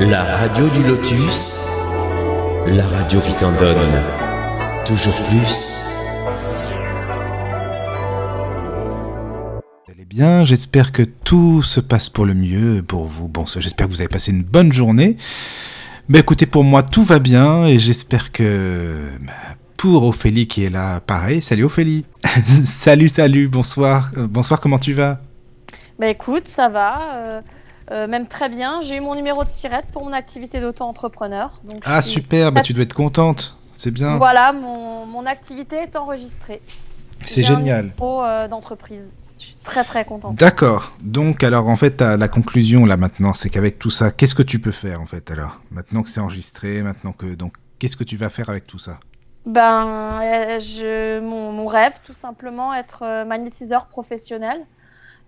La radio du lotus, la radio qui t'en donne toujours plus. allez bien, j'espère que tout se passe pour le mieux pour vous. Bon, j'espère que vous avez passé une bonne journée. Mais bah, écoutez, pour moi, tout va bien et j'espère que bah, pour Ophélie qui est là, pareil. Salut Ophélie. salut, salut, bonsoir. Euh, bonsoir, comment tu vas Bah écoute, ça va. Euh, euh, même très bien. J'ai eu mon numéro de SIRET pour mon activité d'auto-entrepreneur. Ah super, tu dois être contente, c'est bien. Voilà, mon, mon, activité est enregistrée. C'est génial. Euh, d'entreprise. Je suis très très contente. D'accord. Donc alors en fait la conclusion là maintenant, c'est qu'avec tout ça, qu'est-ce que tu peux faire en fait alors Maintenant que c'est enregistré, maintenant que donc qu'est-ce que tu vas faire avec tout ça Ben euh, je... mon, mon, rêve tout simplement être magnétiseur professionnel.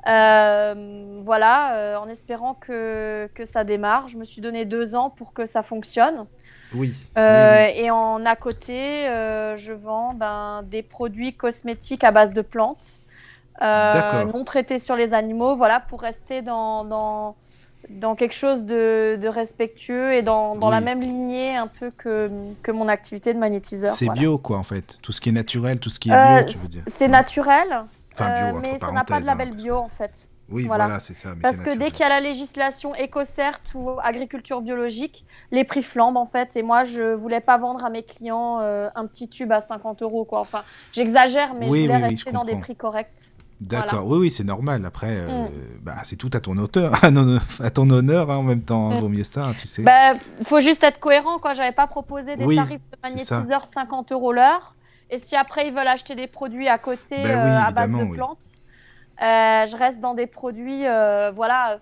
Euh, voilà, euh, en espérant que, ça démarre. Je me suis donné deux ans pour que ça fonctionne. Oui. Euh, et en à côté, je vends ben, des produits cosmétiques à base de plantes, non traités sur les animaux, voilà, pour rester dans, dans, quelque chose de, respectueux et dans, la même lignée un peu que, mon activité de magnétiseur. C'est bio, quoi, en fait. Tout ce qui est naturel, tout ce qui est bio, tu veux dire. C'est naturel. Euh, mais ça n'a pas de hein, label belle bio en fait. Oui, voilà, c'est ça. parce que dès qu'il y a la législation écocerte ou agriculture biologique, les prix flambent en fait. Et moi, je voulais pas vendre à mes clients euh, un petit tube à 50 euros quoi. Enfin, j'exagère, mais je voulais rester dans des prix corrects. D'accord, oui, oui, c'est normal. Après, euh, mm. bah, c'est tout à ton auteur à ton honneur hein, en même temps. Hein, mm. Vaut mieux ça, tu sais. Bah, faut juste être cohérent. Quoi, j'avais pas proposé des tarifs de magnétiseur 50 euros l'heure. Et si après ils veulent acheter des produits à côté ben euh, à base de plantes, euh, je reste dans des produits, euh, voilà,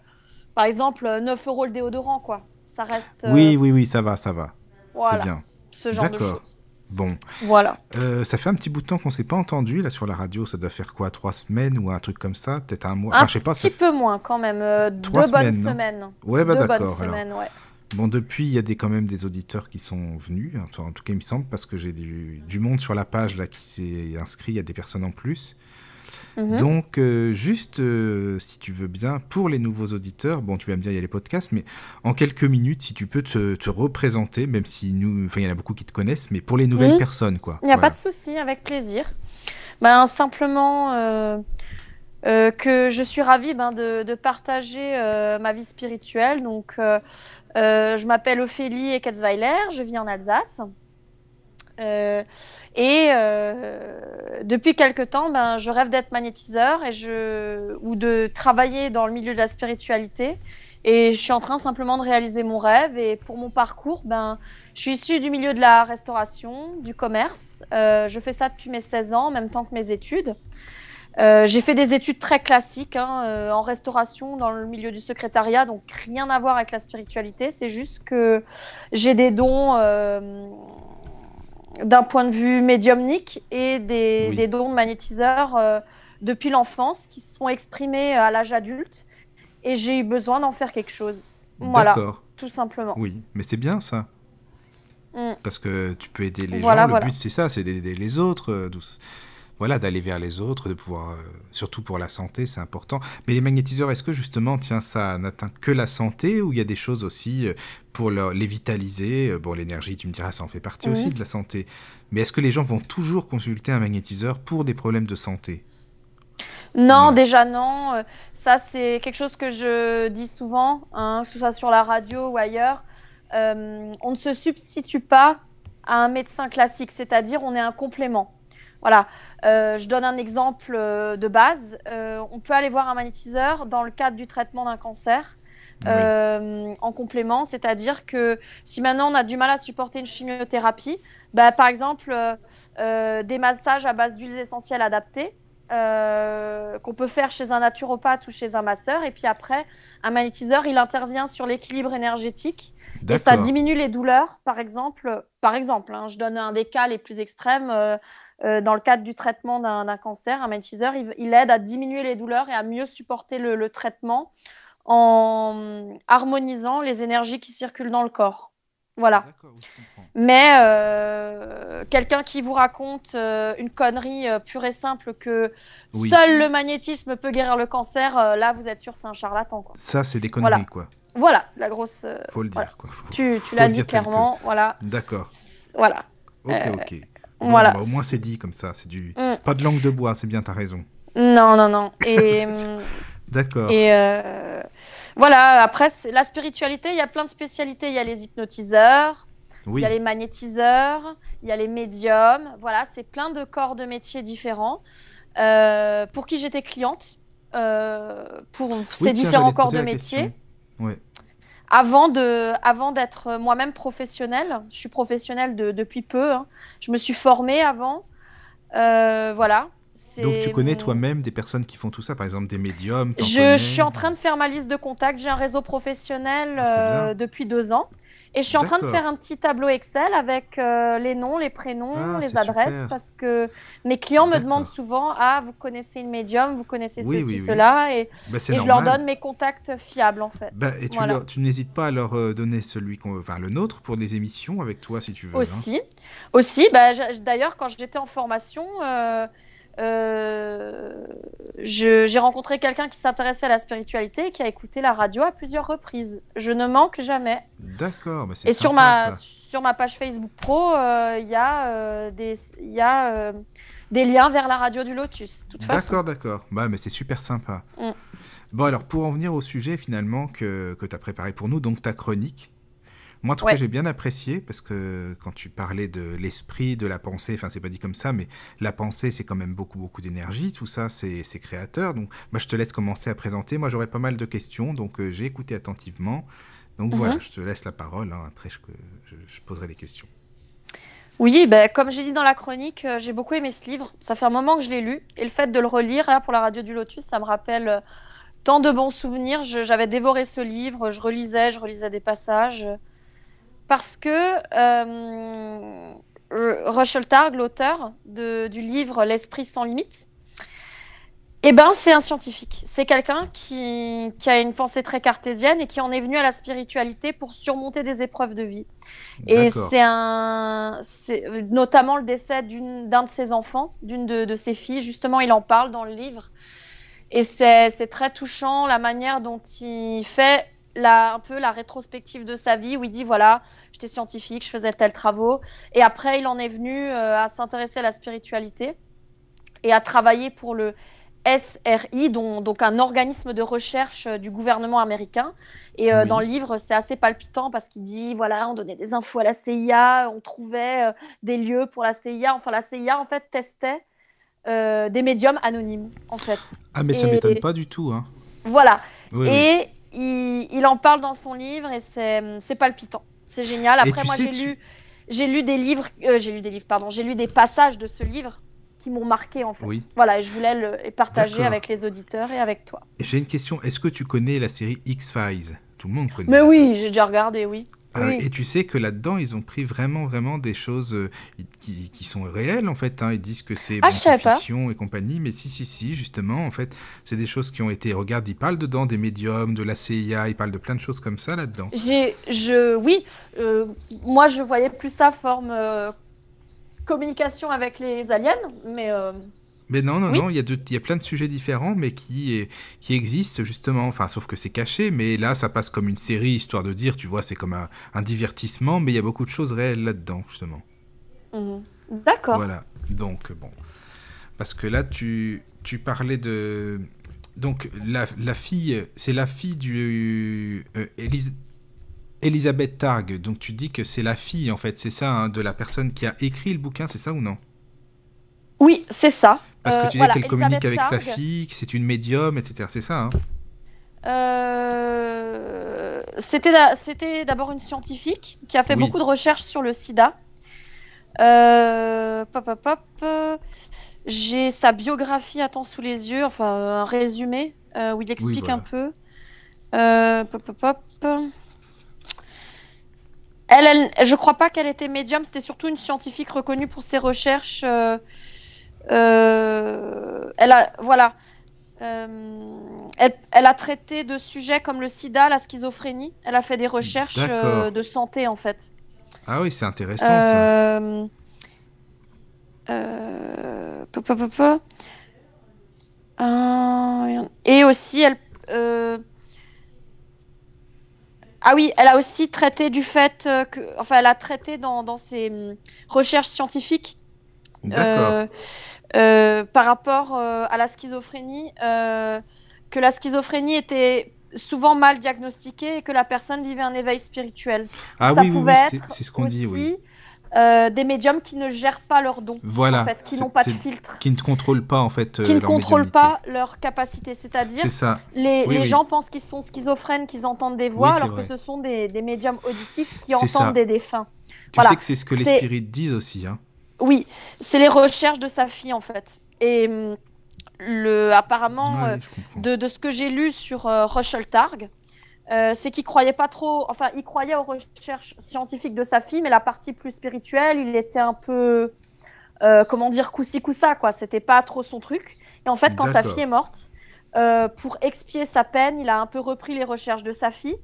par exemple 9 euros le déodorant, quoi. Ça reste. Oui, oui, oui, ça va, ça va. Voilà. C'est bien. Ce genre de choses. Bon. Voilà. ça fait un petit bout de temps qu'on s'est pas entendu là sur la radio. Ça doit faire quoi, trois semaines ou un truc comme ça, peut-être un mois. Un enfin, je sais pas. Un petit peu moins quand même. deux bonnes semaines. Ouais, bah d'accord. Semaines, ouais. Bon, depuis, il y a des, quand même des auditeurs qui sont venus, en tout cas, il me semble, parce que j'ai du, monde sur la page là, qui s'est inscrit, il y a des personnes en plus. Mhm. Donc, euh, juste, euh, si tu veux bien, pour les nouveaux auditeurs, bon, tu vas me dire, il y a les podcasts, mais en quelques minutes, si tu peux te, représenter, même si nous, il y en a beaucoup qui te connaissent, mais pour les nouvelles mhm. personnes, quoi. Il n'y a pas de souci, avec plaisir. Ben, simplement euh, que je suis ravie ben, de, de, partager ma vie spirituelle, donc euh, je m'appelle Ophélie Eckelsweiler, je vis en Alsace. Euh, et euh, depuis quelque temps, ben, je rêve d'être magnétiseur et ou de travailler dans le milieu de la spiritualité. Et je suis en train simplement de réaliser mon rêve. Et pour mon parcours, ben, je suis issue du milieu de la restauration, du commerce. je fais ça depuis mes 16 ans, en même temps que mes études. Euh, j'ai fait des études très classiques hein, euh, en restauration, dans le milieu du secrétariat, donc rien à voir avec la spiritualité. C'est juste que j'ai des dons euh, d'un point de vue médiumnique et des, dons de magnétiseur depuis l'enfance qui se sont exprimés à l'âge adulte et j'ai eu besoin d'en faire quelque chose. Voilà, tout simplement. Oui, mais c'est bien ça. Mm. Parce que tu peux aider les gens. Le but, c'est ça, c'est d'aider les autres voilà, d'aller vers les autres, de pouvoir, euh, surtout pour la santé, c'est important. Mais les magnétiseurs, est-ce que justement, tiens, ça n'atteint que la santé ou il y a des choses aussi euh, pour les vitaliser euh, Bon, l'énergie, tu me diras, ça en fait partie aussi de la santé. Mais est-ce que les gens vont toujours consulter un magnétiseur pour des problèmes de santé non, déjà non. Ça, c'est quelque chose que je dis souvent, hein, que ce soit sur la radio ou ailleurs. on ne se substitue pas à un médecin classique, c'est-à-dire on est un complément. Voilà. Euh, je donne un exemple euh, de base. Euh, on peut aller voir un magnétiseur dans le cadre du traitement d'un cancer. en complément, c'est-à-dire que si maintenant on a du mal à supporter une chimiothérapie, bah, par exemple des massages à base d'huiles essentielles adaptées qu'on peut faire chez un naturopathe ou chez un masseur, et puis après un magnétiseur, il intervient sur l'équilibre énergétique et ça diminue les douleurs, par exemple. Par exemple, hein, je donne un des cas les plus extrêmes. Euh, dans le cadre du traitement d'un cancer, un magnétiseur, il, aide à diminuer les douleurs et à mieux supporter le, traitement en harmonisant les énergies qui circulent dans le corps. Voilà. Mais euh, quelqu'un qui vous raconte euh, une connerie pure et simple que seul le magnétisme peut guérir le cancer, là vous êtes sûr c'est un charlatan. Ça c'est des conneries quoi. Voilà la grosse. Faut le dire quoi. tu, tu l'as dit clairement voilà. D'accord. Voilà. Ok ok. Voilà. Bah, au moins c'est dit comme ça, c'est du mm. pas de langue de bois, c'est bien, ta raison. Non, non, non. Euh, d'accord. Et euh, voilà. Après, la spiritualité, il y a plein de spécialités. Il y a les hypnotiseurs, il y a les magnétiseurs, il y a les médiums. Voilà, c'est plein de corps de métiers différents. Euh, pour qui j'étais cliente, pour ces différents corps de métiers. Ouais avant de, avant d'être moi-même professionnelle, je suis professionnelle depuis peu. Hein. Je me suis formée avant, euh, voilà. Donc tu connais toi-même des personnes qui font tout ça, par exemple des médiums. Je, suis en train de faire ma liste de contacts. J'ai un réseau professionnel ah, euh, depuis deux ans. Et je suis en train de faire un petit tableau Excel avec euh, les noms, les prénoms, ah, les adresses, parce que mes clients me demandent souvent Ah, vous connaissez une médium, vous connaissez ceci, cela, ben, et, je leur donne mes contacts fiables, en fait. Ben, et tu, n'hésites pas à leur euh, donner celui qu'on, enfin, le nôtre pour des émissions avec toi, si tu veux. Hein. Aussi, aussi. Ben, d'ailleurs, quand j'étais en formation, euh, euh, j'ai rencontré quelqu'un qui s'intéressait à la spiritualité et qui a écouté la radio à plusieurs reprises. Je ne manque jamais. D'accord, mais c'est Et sur, ma, sur ma page Facebook Pro, euh, il y a, euh, des, des liens vers la radio du Lotus. D'accord, d'accord. Bah, mais c'est super sympa. Mm. Bon, alors pour en venir au sujet finalement que, que tu as préparé pour nous, donc ta chronique, moi, en tout cas, j'ai bien apprécié parce que quand tu parlais de l'esprit, de la pensée, enfin, c'est pas dit comme ça, mais la pensée, c'est quand même beaucoup, beaucoup d'énergie. Tout ça, c'est créateur. Donc, bah, je te laisse commencer à présenter. Moi, j'aurais pas mal de questions, donc euh, j'ai écouté attentivement. Donc voilà, mhm. je te laisse la parole. Hein. Après, je, poserai des questions. Oui, ben, comme j'ai dit dans la chronique, euh, j'ai beaucoup aimé ce livre. Ça fait un moment que je l'ai lu. Et le fait de le relire là, pour la radio du Lotus, ça me rappelle euh, tant de bons souvenirs. J'avais dévoré ce livre, je relisais, je relisais des passages parce que euh, Russell Targ, l'auteur du livre L'esprit sans limite, et eh ben, c'est un scientifique. C'est quelqu'un qui, a une pensée très cartésienne et qui en est venu à la spiritualité pour surmonter des épreuves de vie. Et c'est un, notamment le décès d'un de ses enfants, d'une de, de, ses filles. Justement, il en parle dans le livre. Et c'est très touchant la manière dont il fait un peu la rétrospective de sa vie où il dit voilà, j'étais scientifique, je faisais tels travaux. Et après, il en est venu euh, à s'intéresser à la spiritualité et à travailler pour le SRI, donc un organisme de recherche euh, du gouvernement américain. Et euh, dans le livre, c'est assez palpitant parce qu'il dit voilà, on donnait des infos à la CIA, on trouvait des lieux pour la CIA. Enfin, la CIA, en fait, testait des médiums anonymes, en fait. Ah, mais ça ne m'étonne pas du tout. Hein. Voilà. et il, en parle dans son livre et c'est palpitant. C'est génial. Après, moi, j'ai lu, des livres, euh, j'ai lu des livres, pardon, j'ai lu des passages de ce livre qui m'ont marqué en fait. Voilà, et je voulais le partager avec les auditeurs et avec toi. J'ai une question. Est-ce que tu connais la série X Files Tout le monde connaît. Mais oui, j'ai déjà regardé, oui. Euh, et tu sais que là-dedans, ils ont pris vraiment, vraiment des choses euh, qui, sont réelles, en fait. Hein. Ils disent que c'est ah, fiction et compagnie, mais si, si, si, justement, en fait, c'est des choses qui ont été... Regarde, ils parlent dedans des médiums, de la CIA, ils parlent de plein de choses comme ça là-dedans. Je, oui, euh, moi, je voyais plus ça forme communication avec les aliens, mais... Mais non, non, non, il y, a plein de sujets différents, mais qui, qui existent justement, enfin, sauf que c'est caché, mais là, ça passe comme une série, histoire de dire, tu vois, c'est comme un, divertissement, mais il y a beaucoup de choses réelles là-dedans, justement. Mhm. D'accord. Voilà, donc, bon. Parce que là, tu, tu parlais de... Donc, la, fille, c'est la fille du... Euh, Elisabeth Targ, donc tu dis que c'est la fille, en fait, c'est ça, hein, de la personne qui a écrit le bouquin, c'est ça ou non oui, c'est ça. Parce que euh, tu dis qu'elle communique avec sa fille, que c'est une médium, etc. C'est ça hein euh, C'était d'abord une scientifique qui a fait beaucoup de recherches sur le sida. Euh, pop, pop, pop. J'ai sa biographie à temps sous les yeux, enfin un résumé où il explique un peu. pop, pop, pop. Elle, elle, je crois pas qu'elle était médium, c'était surtout une scientifique reconnue pour ses recherches euh, elle a, voilà, euh, elle, a traité de sujets comme le sida, la schizophrénie. Elle a fait des recherches euh, de santé en fait. Ah oui, c'est intéressant ça. et aussi, elle. Ah oui, elle a aussi traité du fait que. Enfin, elle a traité dans, ses hum, recherches scientifiques. D'accord. Euh, par rapport euh, à la schizophrénie, euh, que la schizophrénie était souvent mal diagnostiquée et que la personne vivait un éveil spirituel. Ah ça oui, c'est ce qu'on dit. Oui. des médiums qui ne gèrent pas leurs dons, voilà, qui n'ont pas de filtre, qui ne contrôlent pas en fait, qui ne leur pas leur capacité, c'est-à-dire les, les gens pensent qu'ils sont schizophrènes, qu'ils entendent des voix, alors que ce sont des, médiums auditifs qui entendent des défunts. Tu sais que c'est ce que les spirites disent aussi. Hein. Oui, c'est les recherches de sa fille en fait. Et hum, apparemment, euh, de, ce que j'ai lu sur euh, Targ, euh, c'est qu'il croyait pas trop, enfin, il croyait aux recherches scientifiques de sa fille, mais la partie plus spirituelle, il était un peu, euh, comment dire, coussi coussa quoi. C'était pas trop son truc. Et en fait, quand sa fille est morte, pour expier sa peine, il a un peu repris les recherches de sa fille.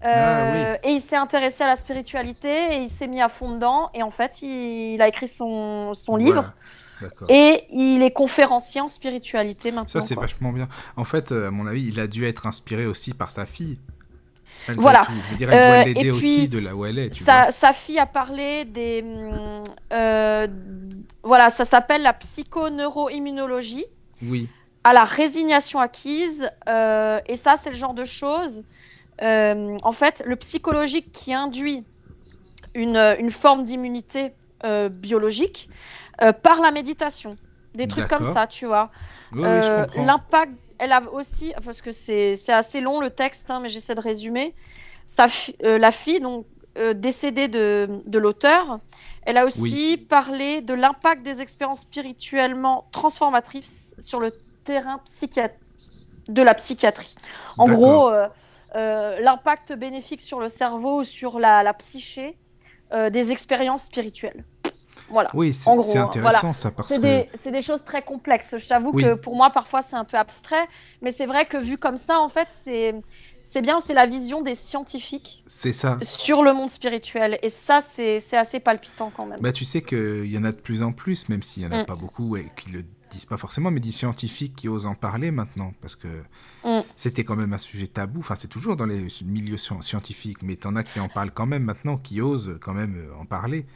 Ah euh, et il s'est intéressé à la spiritualité et il s'est mis à fond dedans. Et en fait, il, a écrit son, son livre. Et il est conférencier en spiritualité maintenant. Ça, c'est vachement bien. En fait, euh, à mon avis, il a dû être inspiré aussi par sa fille. voilà. Je dirais euh, l'aider aussi de là où elle est. sa, fille a parlé des. voilà, ça s'appelle la psychoneuroimmunologie. Oui. À la résignation acquise. et ça, c'est le genre de choses euh, en fait, le psychologique qui induit une, une forme d'immunité euh, biologique euh, par la méditation. Des trucs comme ça, tu vois. L'impact, elle a aussi, parce que c'est assez long le texte, hein, mais j'essaie de résumer. Sa la fille, donc décédée de, de l'auteur, elle a aussi parlé de l'impact des expériences spirituellement transformatrices sur le terrain de la psychiatrie. En gros, euh, l'impact bénéfique sur le cerveau, sur la, psyché euh, des expériences spirituelles. Voilà. Oui, c'est hein, intéressant ça parce c'est des, choses très complexes. Je t'avoue que pour moi parfois c'est un peu abstrait, mais c'est vrai que vu comme ça en fait c'est c'est bien, c'est la vision des scientifiques. ça. Sur le monde spirituel. Et ça, c'est assez palpitant quand même. Bah, tu sais qu'il y en a de plus en plus, même s'il n'y en a mm. pas beaucoup et qui le disent pas forcément, mais des scientifiques qui osent en parler maintenant, parce que mm. c'était quand même un sujet tabou, enfin c'est toujours dans les milieux scientifiques, mais en a qui en parlent quand même maintenant, qui osent quand même euh, en parler.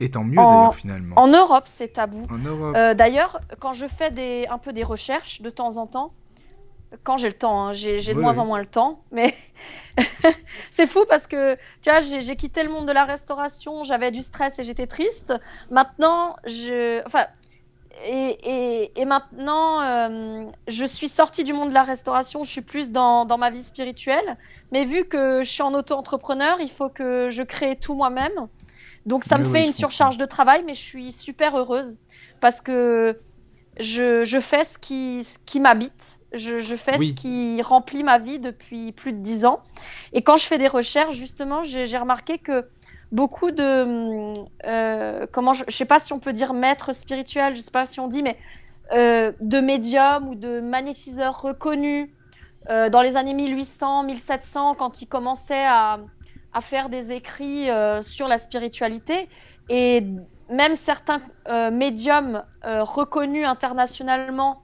Et tant mieux d'ailleurs finalement. En Europe, c'est tabou. Euh, d'ailleurs, quand je fais des, un peu des recherches de temps en temps, quand j'ai le temps, hein, j'ai de moins en moins le temps, mais c'est fou parce que tu vois, j'ai quitté le monde de la restauration, j'avais du stress et j'étais triste. Maintenant, je, enfin, et, maintenant, euh, je suis sortie du monde de la restauration, je suis plus dans, ma vie spirituelle. Mais vu que je suis en auto-entrepreneur, il faut que je crée tout moi-même. Donc ça me fait une surcharge de travail, mais je suis super heureuse parce que je, fais ce qui, qui m'habite. Je, fais ce qui remplit ma vie depuis plus de dix ans. Et quand je fais des recherches, justement, j'ai remarqué que beaucoup de. Euh, comment je, ne sais pas si on peut dire maître spirituel, je sais pas si on dit, mais euh, de médiums ou de magnétiseurs reconnus euh, dans les années 1800, 1700, quand ils commençaient à, à faire des écrits sur la spiritualité. Et même certains médiums reconnus internationalement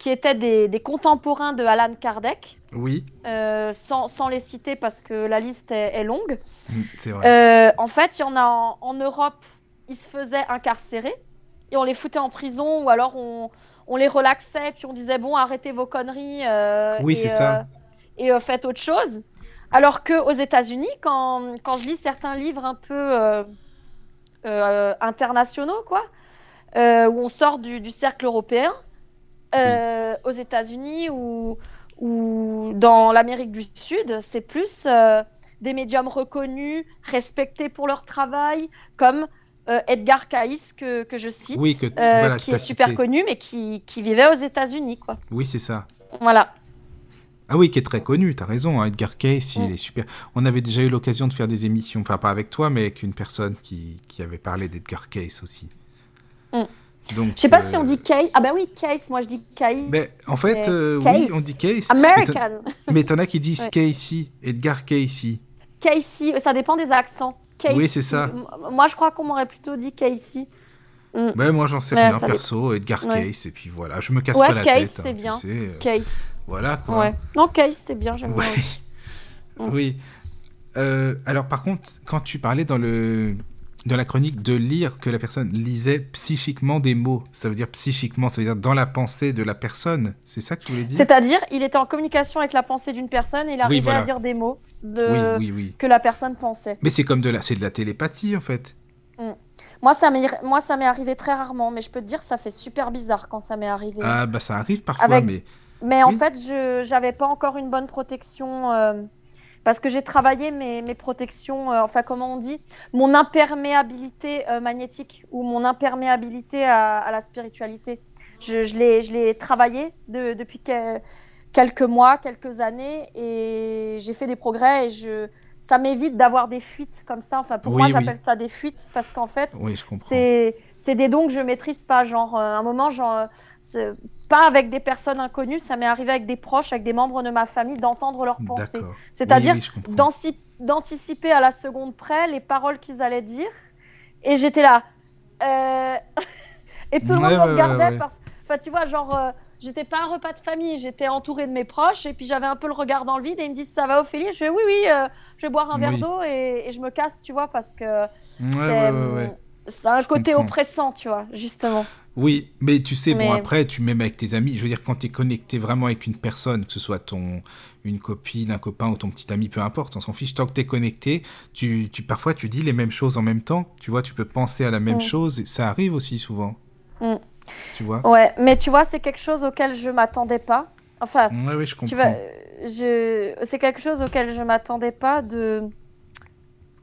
qui étaient des, contemporains de Alan Kardec. Oui. Euh, sans, les citer parce que la liste est, longue. Mm, c'est vrai. Euh, en fait, il y en a en, Europe, ils se faisaient incarcérer et on les foutait en prison ou alors on, on les relaxait puis on disait bon, arrêtez vos conneries. Euh, oui, c'est ça. et faites autre chose. Alors que aux États-Unis, quand, quand, je lis certains livres un peu internationaux, quoi, où on sort du, du cercle européen, euh, aux États-Unis ou, ou dans l'Amérique du Sud, c'est plus euh, des médiums reconnus, respectés pour leur travail, comme euh, Edgar Cayce, que, que, je cite, oui, qui est super connu, mais qui, qui vivait aux États-Unis. quoi. Oui, c'est ça. Voilà. Ah oui, qui est très connu, tu as raison, hein, Edgar Cayce, il mm. est super. On avait déjà eu l'occasion de faire des émissions, enfin pas avec toi, mais avec une personne qui, qui avait parlé d'Edgar Cayce aussi. Mm. Donc, je sais pas si on euh, dit Kay... Ah ben oui, case. Moi, je dis case. Mais en fait, euh, oui, on dit case. American. Mais t'en as qui disent ouais. Casey, Edgar Casey. Casey, euh, ça dépend des accents. Oui, c'est ça. Moi, je crois qu'on m'aurait plutôt dit Casey. Mm. Ben, moi, j'en sais rien, perso. Edgar Case, et puis voilà, je me casse pas la tête. Hein, c'est bien. Tu Voilà, quoi. Non, Case, c'est bien, j'aime bien. Mm. Oui. alors, par contre, quand tu parlais dans le dans la chronique de lire que la personne lisait psychiquement des mots. Ça veut dire psychiquement, ça veut dire dans la pensée de la personne. C'est ça que tu voulais dire C'est-à-dire, il était en communication avec la pensée d'une personne et il arrivait à dire des mots que la personne pensait. Mais c'est comme de la, c'est de la télépathie en fait. Hmm. Moi, ça m'est, moi, ça m'est arrivé très rarement, mais je peux te dire, ça fait super bizarre quand ça m'est arrivé. Ah bah ça arrive parfois, mais. Mais en fait, je n'avais pas encore une bonne protection. Euh, parce que j'ai travaillé mes, mes protections, euh, enfin comment on dit, mon imperméabilité euh, magnétique ou mon imperméabilité à, la spiritualité. Je, je l'ai travaillé depuis quelques mois, quelques années et j'ai fait des progrès et je, ça m'évite d'avoir des fuites comme ça. Enfin, pour moi, j'appelle ça des fuites parce qu'en fait, oui, c'est des dons que je maîtrise pas. Genre, euh, un moment, genre, pas avec des personnes inconnues, ça m'est arrivé avec des proches, avec des membres de ma famille, d'entendre leurs pensées. C'est-à-dire d'anticiper à la seconde près les paroles qu'ils allaient dire. Et j'étais là. Euh, et tout le monde me regardait. parce... Enfin, tu vois, genre, euh, j'étais pas un repas de famille, j'étais entourée de mes proches. Et puis j'avais un peu le regard dans le vide. Et ils me disent Ça va, Ophélie Je fais Oui, oui, euh, je vais boire un verre d'eau et, je me casse, tu vois, parce que c'est un côté oppressant, tu vois, justement. Oui, mais tu sais, bon, après, tu m'aimes avec tes amis. Je veux dire, quand tu es connecté vraiment avec une personne, que ce soit ton, une copine, un copain ou ton petit ami, peu importe, on s'en fiche. Tant que tu es connecté, tu, parfois, tu dis les mêmes choses en même temps. Tu vois, tu peux penser à la même mm. chose. Et ça arrive aussi souvent. Mm. Tu vois Ouais, mais tu vois, c'est quelque chose auquel je m'attendais pas. Enfin, je comprends. c'est quelque chose auquel je m'attendais pas de...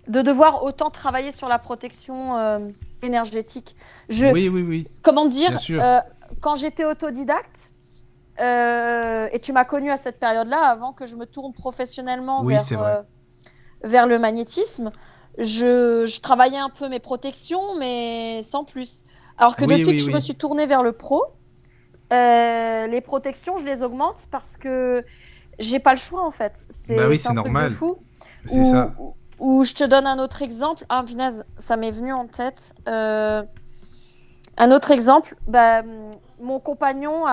de devoir autant travailler sur la protection. Euh, énergétique. oui, oui, oui. Comment dire euh, Quand j'étais autodidacte, euh, et tu m'as connu à cette période-là, avant que je me tourne professionnellement euh, vers, le magnétisme, je, travaillais un peu mes protections, mais sans plus. Alors que depuis que je me suis tournée vers le pro, les protections, je les augmente parce que j'ai pas le choix en fait. C'est un bah oui, c'est normal. C'est ça. Ou je te donne un autre exemple. Ah, punaise, ça m'est venu en tête. Euh, un autre exemple, bah, mon compagnon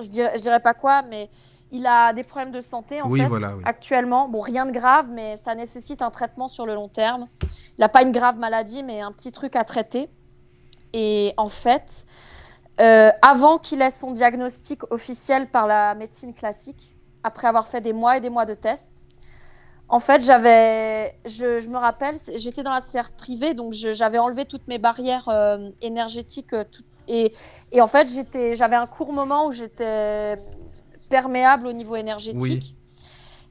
je dirais, dirais pas quoi, mais il a des problèmes de santé en fait, actuellement. Bon, rien de grave, mais ça nécessite un traitement sur le long terme. Il n'a pas une grave maladie, mais un petit truc à traiter. Et en fait, euh, avant qu'il ait son diagnostic officiel par la médecine classique, après avoir fait des mois et des mois de tests, en fait, j'avais, je, me rappelle, j'étais dans la sphère privée, donc j'avais enlevé toutes mes barrières euh, énergétiques. Euh, et, en fait, j'avais un court moment où j'étais perméable au niveau énergétique.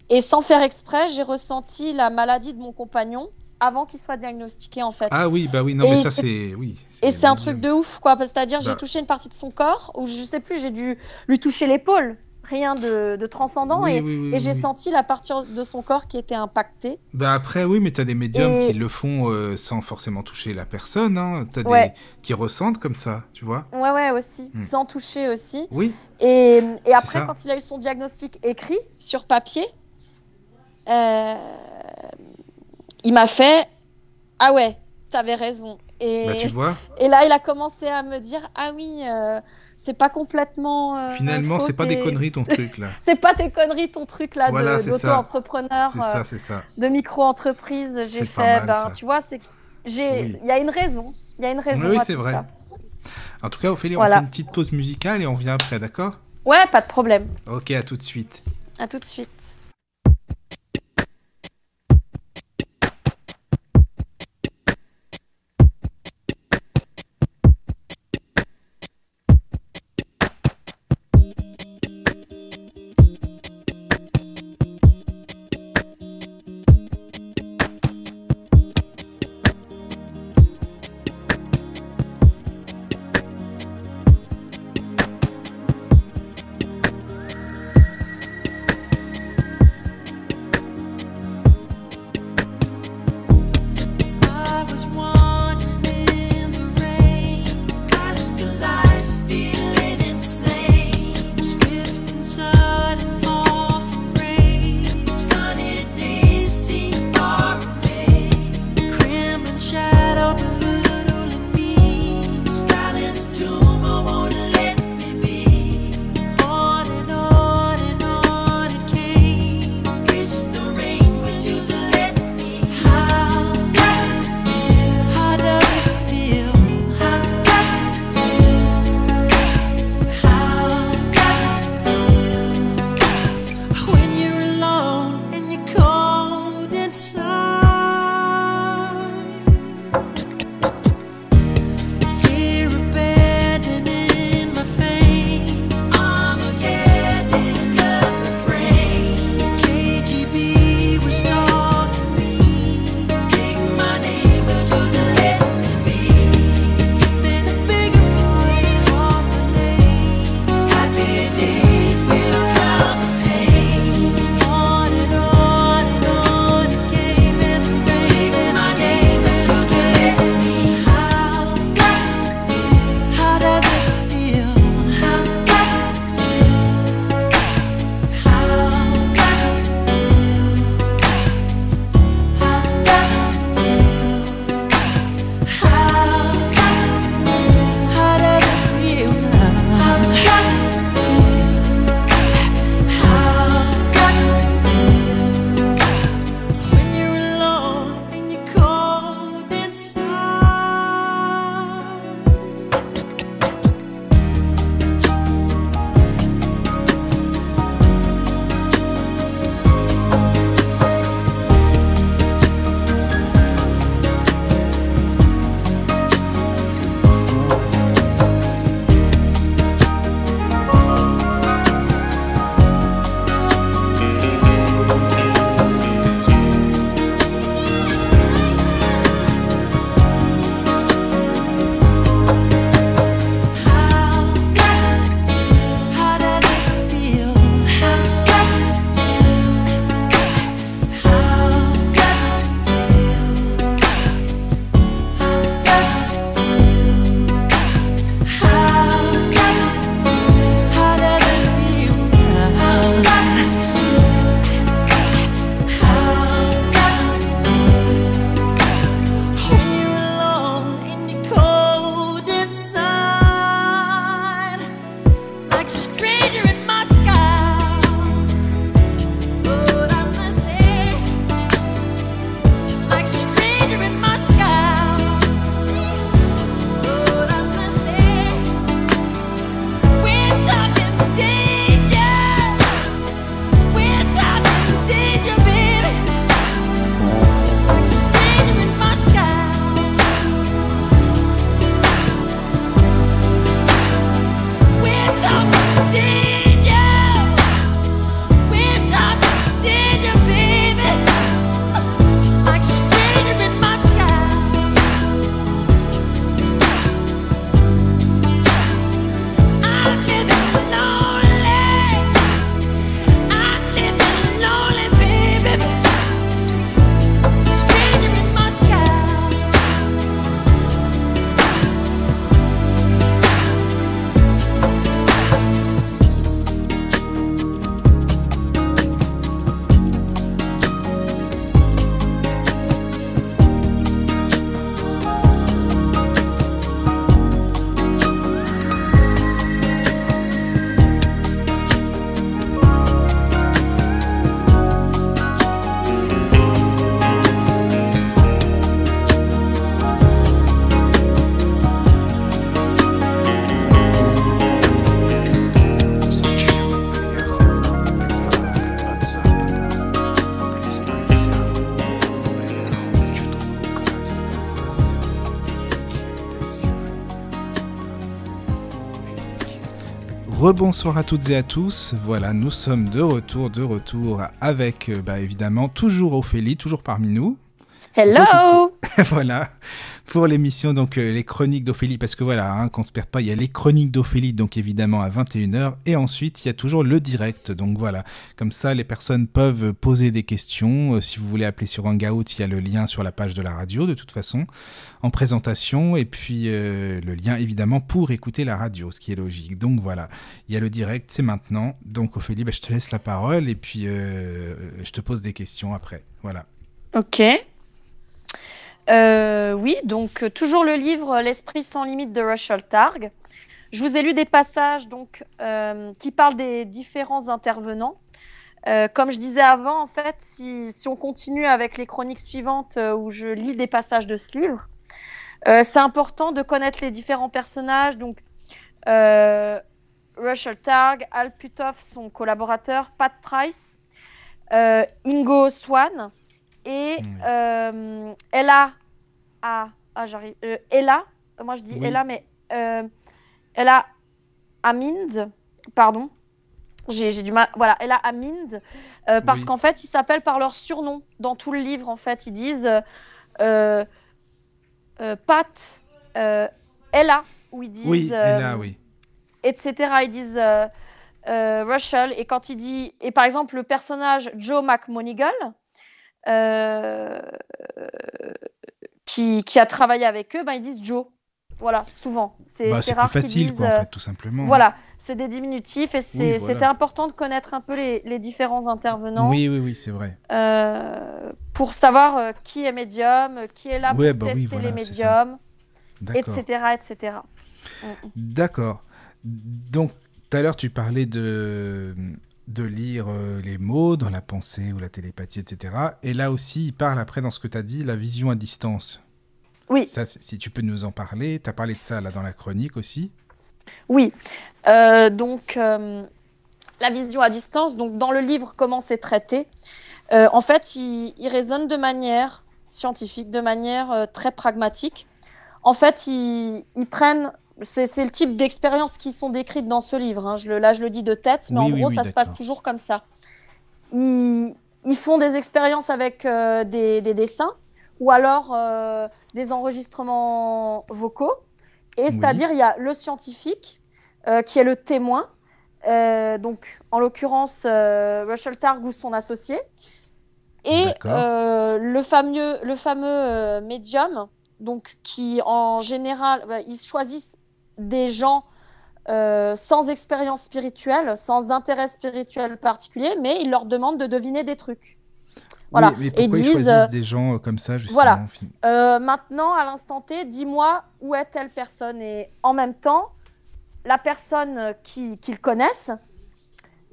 Et sans faire exprès, j'ai ressenti la maladie de mon compagnon avant qu'il soit diagnostiqué en fait. Ah oui, bah oui, non, mais ça c'est. Oui, et c'est un truc de ouf quoi, c'est-à-dire j'ai bah. touché une partie de son corps, ou je sais plus, j'ai dû lui toucher l'épaule rien de, transcendant. et, j'ai senti la partie de son corps qui était impactée. Bah après, oui, mais tu as des médiums qui le font euh, sans forcément toucher la personne. Hein. As des... qui ressentent comme ça, tu vois. Ouais, ouais, aussi. Hmm. Sans toucher aussi. Oui. Et, et après, quand il a eu son diagnostic écrit sur papier, euh, il m'a fait Ah ouais, t'avais raison. Et, bah, vois. et là, il a commencé à me dire Ah oui. Euh, c'est pas complètement. Euh, Finalement, c'est pas des conneries ton truc là. c'est pas des conneries ton truc là d'auto-entrepreneur, euh, de micro-entreprise. J'ai fait, ben, tu vois, c'est j'ai, il y a une raison, il y a une raison. Oui, c'est vrai. Ça. En tout cas, Ophélie, on fait une petite pause musicale et on vient après, d'accord Ouais, pas de problème. Ok, à tout de suite. À tout de suite. Bonsoir à toutes et à tous. Voilà, nous sommes de retour, de retour avec, euh, bah, évidemment, toujours Ophélie, toujours parmi nous. Hello Voilà pour l'émission, donc euh, les chroniques d'Ophélie, parce que voilà, hein, qu'on ne se perde pas, il y a les chroniques d'Ophélie, donc évidemment à 21h, et ensuite il y a toujours le direct, donc voilà, comme ça les personnes peuvent poser des questions, euh, si vous voulez appeler sur Hangout, il y a le lien sur la page de la radio, de toute façon, en présentation, et puis euh, le lien évidemment pour écouter la radio, ce qui est logique, donc voilà, il y a le direct, c'est maintenant, donc Ophélie, bah, je te laisse la parole, et puis je te pose des questions après, voilà. Ok. Euh, oui, donc euh, toujours le livre euh, L'esprit sans limite de Russell Targ. Je vous ai lu des passages donc, qui parlent des différents intervenants. comme je disais avant, en fait, si, on continue avec les chroniques suivantes où je lis des passages de ce livre, c'est important de connaître les différents personnages. Donc, Russell Targ, Al Putoff, son collaborateur, Pat Price, Ingo Swan, et euh, Ella a. Ah, j'arrive. Euh, Ella, moi je dis Ella, mais euh, Ella Amind, pardon. J'ai du mal. Voilà, Ella Amind, parce qu'en fait, ils s'appellent par leur surnom. Dans tout le livre, en fait, ils disent Pat, Ella, ou ils disent. Oui, Ella, oui. Etc. Ils disent. Euh, Russell et quand il dit et par exemple le personnage Joe McMonigal euh, qui, a travaillé avec eux, ben, ils disent Joe. Voilà, souvent. C'est bah, plus facile, en euh, fait, tout simplement. Hein. Voilà, c'est des diminutifs et c'était important de connaître un peu les, différents intervenants. Oui, oui, oui, c'est vrai. Euh, pour savoir qui est médium, qui est là pour bah tester les médiums, etc., etc. Mm, mm. D'accord. Donc, tout à l'heure, tu parlais de de lire euh, les mots dans la pensée ou la télépathie, etc. Et là aussi, il parle après dans ce que tu as dit, la vision à distance. Oui. Ça, si tu peux nous en parler, tu as parlé de ça là dans la chronique aussi. Oui. Euh, donc, euh, la vision à distance, donc dans le livre Comment c'est traité, en fait, il, raisonne de manière scientifique, de manière très pragmatique. En fait, ils, ils prennent c'est le type d'expériences qui sont décrites dans ce livre. Hein. Je là, je le dis de tête, mais en gros, ça se passe toujours comme ça. Ils, ils font des expériences avec euh, des, dessins ou alors euh, des enregistrements vocaux. Et c'est-à-dire, il y a le scientifique euh, qui est le témoin, donc en l'occurrence Russell Targ ou son associé, et le fameux, le fameux médium donc qui en général, bah, ils choisissent des gens euh, sans expérience spirituelle, sans intérêt spirituel particulier, mais ils leur demandent de deviner des trucs. Voilà. et ils disent, choisissent euh, des gens euh, comme ça justement Voilà. maintenant, à l'instant T, dis-moi où est telle personne et en même temps, la personne qu'ils connaissent,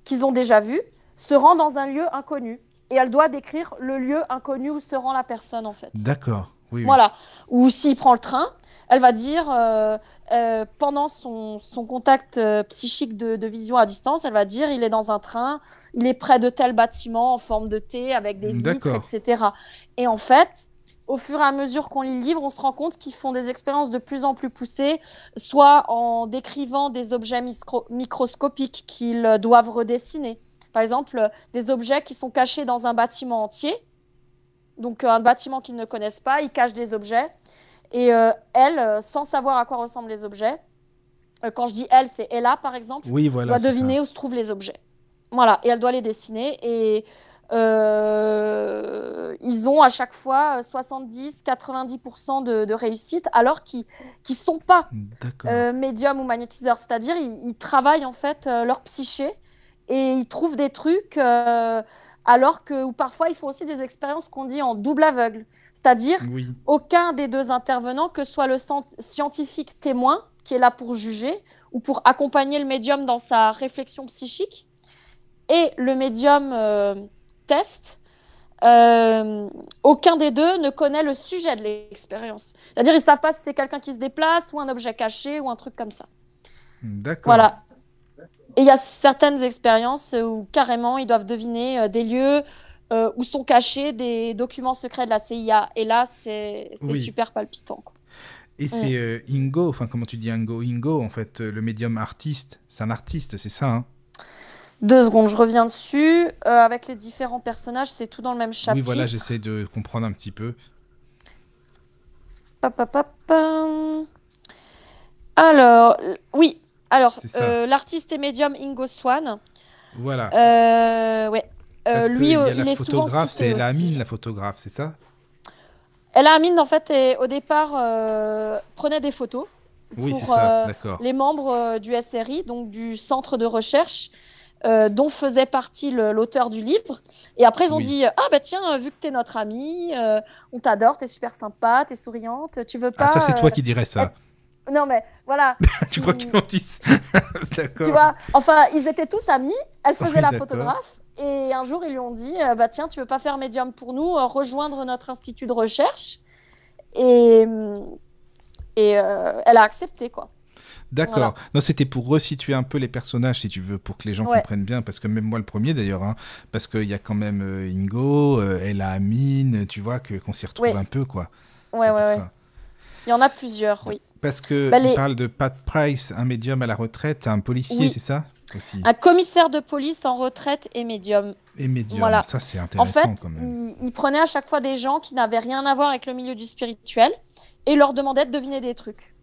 qu'ils ont déjà vue, se rend dans un lieu inconnu et elle doit décrire le lieu inconnu où se rend la personne en fait. D'accord. voilà. Ou s'il prend le train, elle va dire, euh, euh, pendant son, contact euh, psychique de, vision à distance, elle va dire, il est dans un train, il est près de tel bâtiment en forme de T avec des vitres, etc. Et en fait, au fur et à mesure qu'on les livre, on se rend compte qu'ils font des expériences de plus en plus poussées, soit en décrivant des objets microscopiques qu'ils doivent redessiner. Par exemple, des objets qui sont cachés dans un bâtiment entier, donc un bâtiment qu'ils ne connaissent pas, ils cachent des objets, et euh, elle, euh, sans savoir à quoi ressemblent les objets, euh, quand je dis elle, c'est Ella par exemple, doit deviner où se trouvent les objets. Voilà, et elle doit les dessiner. Et ils ont à chaque fois 70-90% de, réussite, alors qu'ils ne sont pas médiums ou magnétiseurs. C'est-à-dire, ils, travaillent en fait leur psyché et ils trouvent des trucs alors que ou parfois ils font aussi des expériences qu'on dit en double aveugle, c'est-à-dire aucun des deux intervenants, que soit le scientifique témoin qui est là pour juger ou pour accompagner le médium dans sa réflexion psychique, et le médium euh, test, euh, aucun des deux ne connaît le sujet de l'expérience. C'est-à-dire ils savent pas si c'est quelqu'un qui se déplace ou un objet caché ou un truc comme ça. D'accord. Voilà. Et il y a certaines expériences où carrément ils doivent deviner euh, des lieux euh, où sont cachés des documents secrets de la CIA. Et là, c'est super palpitant. Et mm. c'est euh, Ingo, enfin comment tu dis Ingo Ingo, en fait, le médium artiste, c'est un artiste, c'est ça hein? deux secondes, je reviens dessus. avec les différents personnages, c'est tout dans le même chapitre. Oui, voilà, j'essaie de comprendre un petit peu. Papa, Alors, oui, alors, euh, l'artiste et médium Ingo Swan. Voilà. Euh, ouais. Euh, lui, il, la photographe, c'est la mine, la photographe, c'est ça Elle a en fait, au départ, prenait des photos pour les membres du SRI, donc du centre de recherche. dont faisait partie l'auteur du livre. Et après, ils ont dit Ah, bah tiens, vu que tu es notre amie, on t'adore, es super sympa, es souriante, tu veux pas. Ah, ça, c'est toi qui dirais ça. Non, mais voilà. tu crois qu'ils hmm. mentissent D'accord. Tu vois, enfin, ils étaient tous amis. Elle faisait la photographe. Et un jour, ils lui ont dit euh, bah, Tiens, tu veux pas faire médium pour nous euh, Rejoindre notre institut de recherche. Et, et euh, elle a accepté, quoi. D'accord. Non, c'était pour resituer un peu les personnages, si tu veux, pour que les gens comprennent bien, parce que même moi le premier d'ailleurs, hein, parce qu'il y a quand même Ingo, elle a Amine, tu vois, que qu'on s'y retrouve un peu, quoi. Ouais, ouais, ouais. Il y en a plusieurs, oui. Parce que bah, parle de Pat Price, un médium à la retraite, un policier, c'est ça aussi. Un commissaire de police en retraite et médium. Et médium, voilà. ça c'est intéressant en fait, quand même. Il, il, prenait à chaque fois des gens qui n'avaient rien à voir avec le milieu du spirituel et leur demandait de deviner des trucs.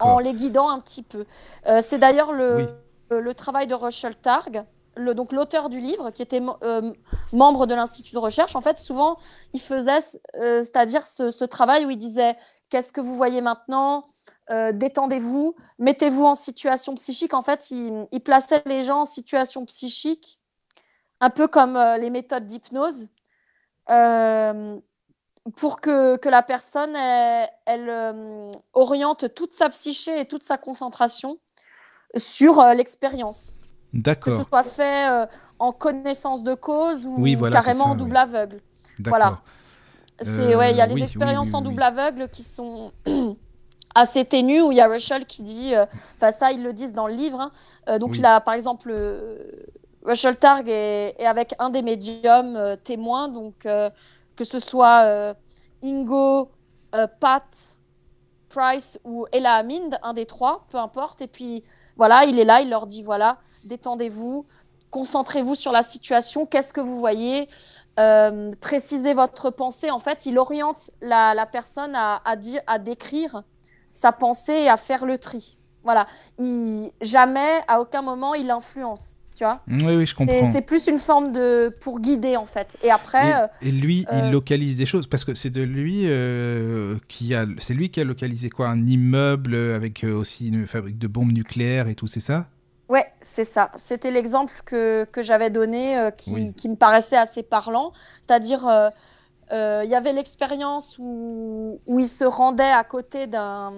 En les guidant un petit peu. Euh, c'est d'ailleurs euh, le, travail de Russell Targ, donc l'auteur du livre, qui était euh, membre de l'Institut de recherche. En fait, souvent, il faisait, c'est-à-dire ce, ce travail où il disait Qu'est-ce que vous voyez maintenant euh, détendez-vous, mettez-vous en situation psychique. En fait, il, plaçait les gens en situation psychique, un peu comme euh, les méthodes d'hypnose, euh, pour que, la personne elle, oriente toute sa psyché et toute sa concentration sur l'expérience. D'accord. Que ce soit fait en connaissance de cause ou carrément en double aveugle. Voilà. C'est il y a les expériences en double aveugle qui sont assez ténue où il y a Russell qui dit, euh, enfin ça ils le disent dans le livre, hein. euh, donc là, par exemple euh, Russell Targ est, avec un des médiums témoins, donc que ce soit Ingo, Pat, Price ou Ella Mind, un des trois, peu importe, et puis voilà il est là, il leur dit voilà détendez-vous, concentrez-vous sur la situation, qu'est-ce que vous voyez, précisez votre pensée. En fait, il oriente la, personne à, dire, à décrire sa pensée et à faire le tri. Voilà. Il, jamais, à aucun moment, il influence. Tu vois mm, oui, oui, je comprends. C'est plus une forme de pour guider en fait. Et après. Et, euh, lui, il euh, localise des choses parce que c'est de lui euh, qui a, c'est lui qui a localisé quoi, un immeuble avec aussi une fabrique de bombes nucléaires et tout, c'est ça Ouais, c'est ça. C'était l'exemple que, j'avais donné qui, qui, me paraissait assez parlant, c'est-à-dire il euh, y avait l'expérience où, ils se rendaient à côté d'un.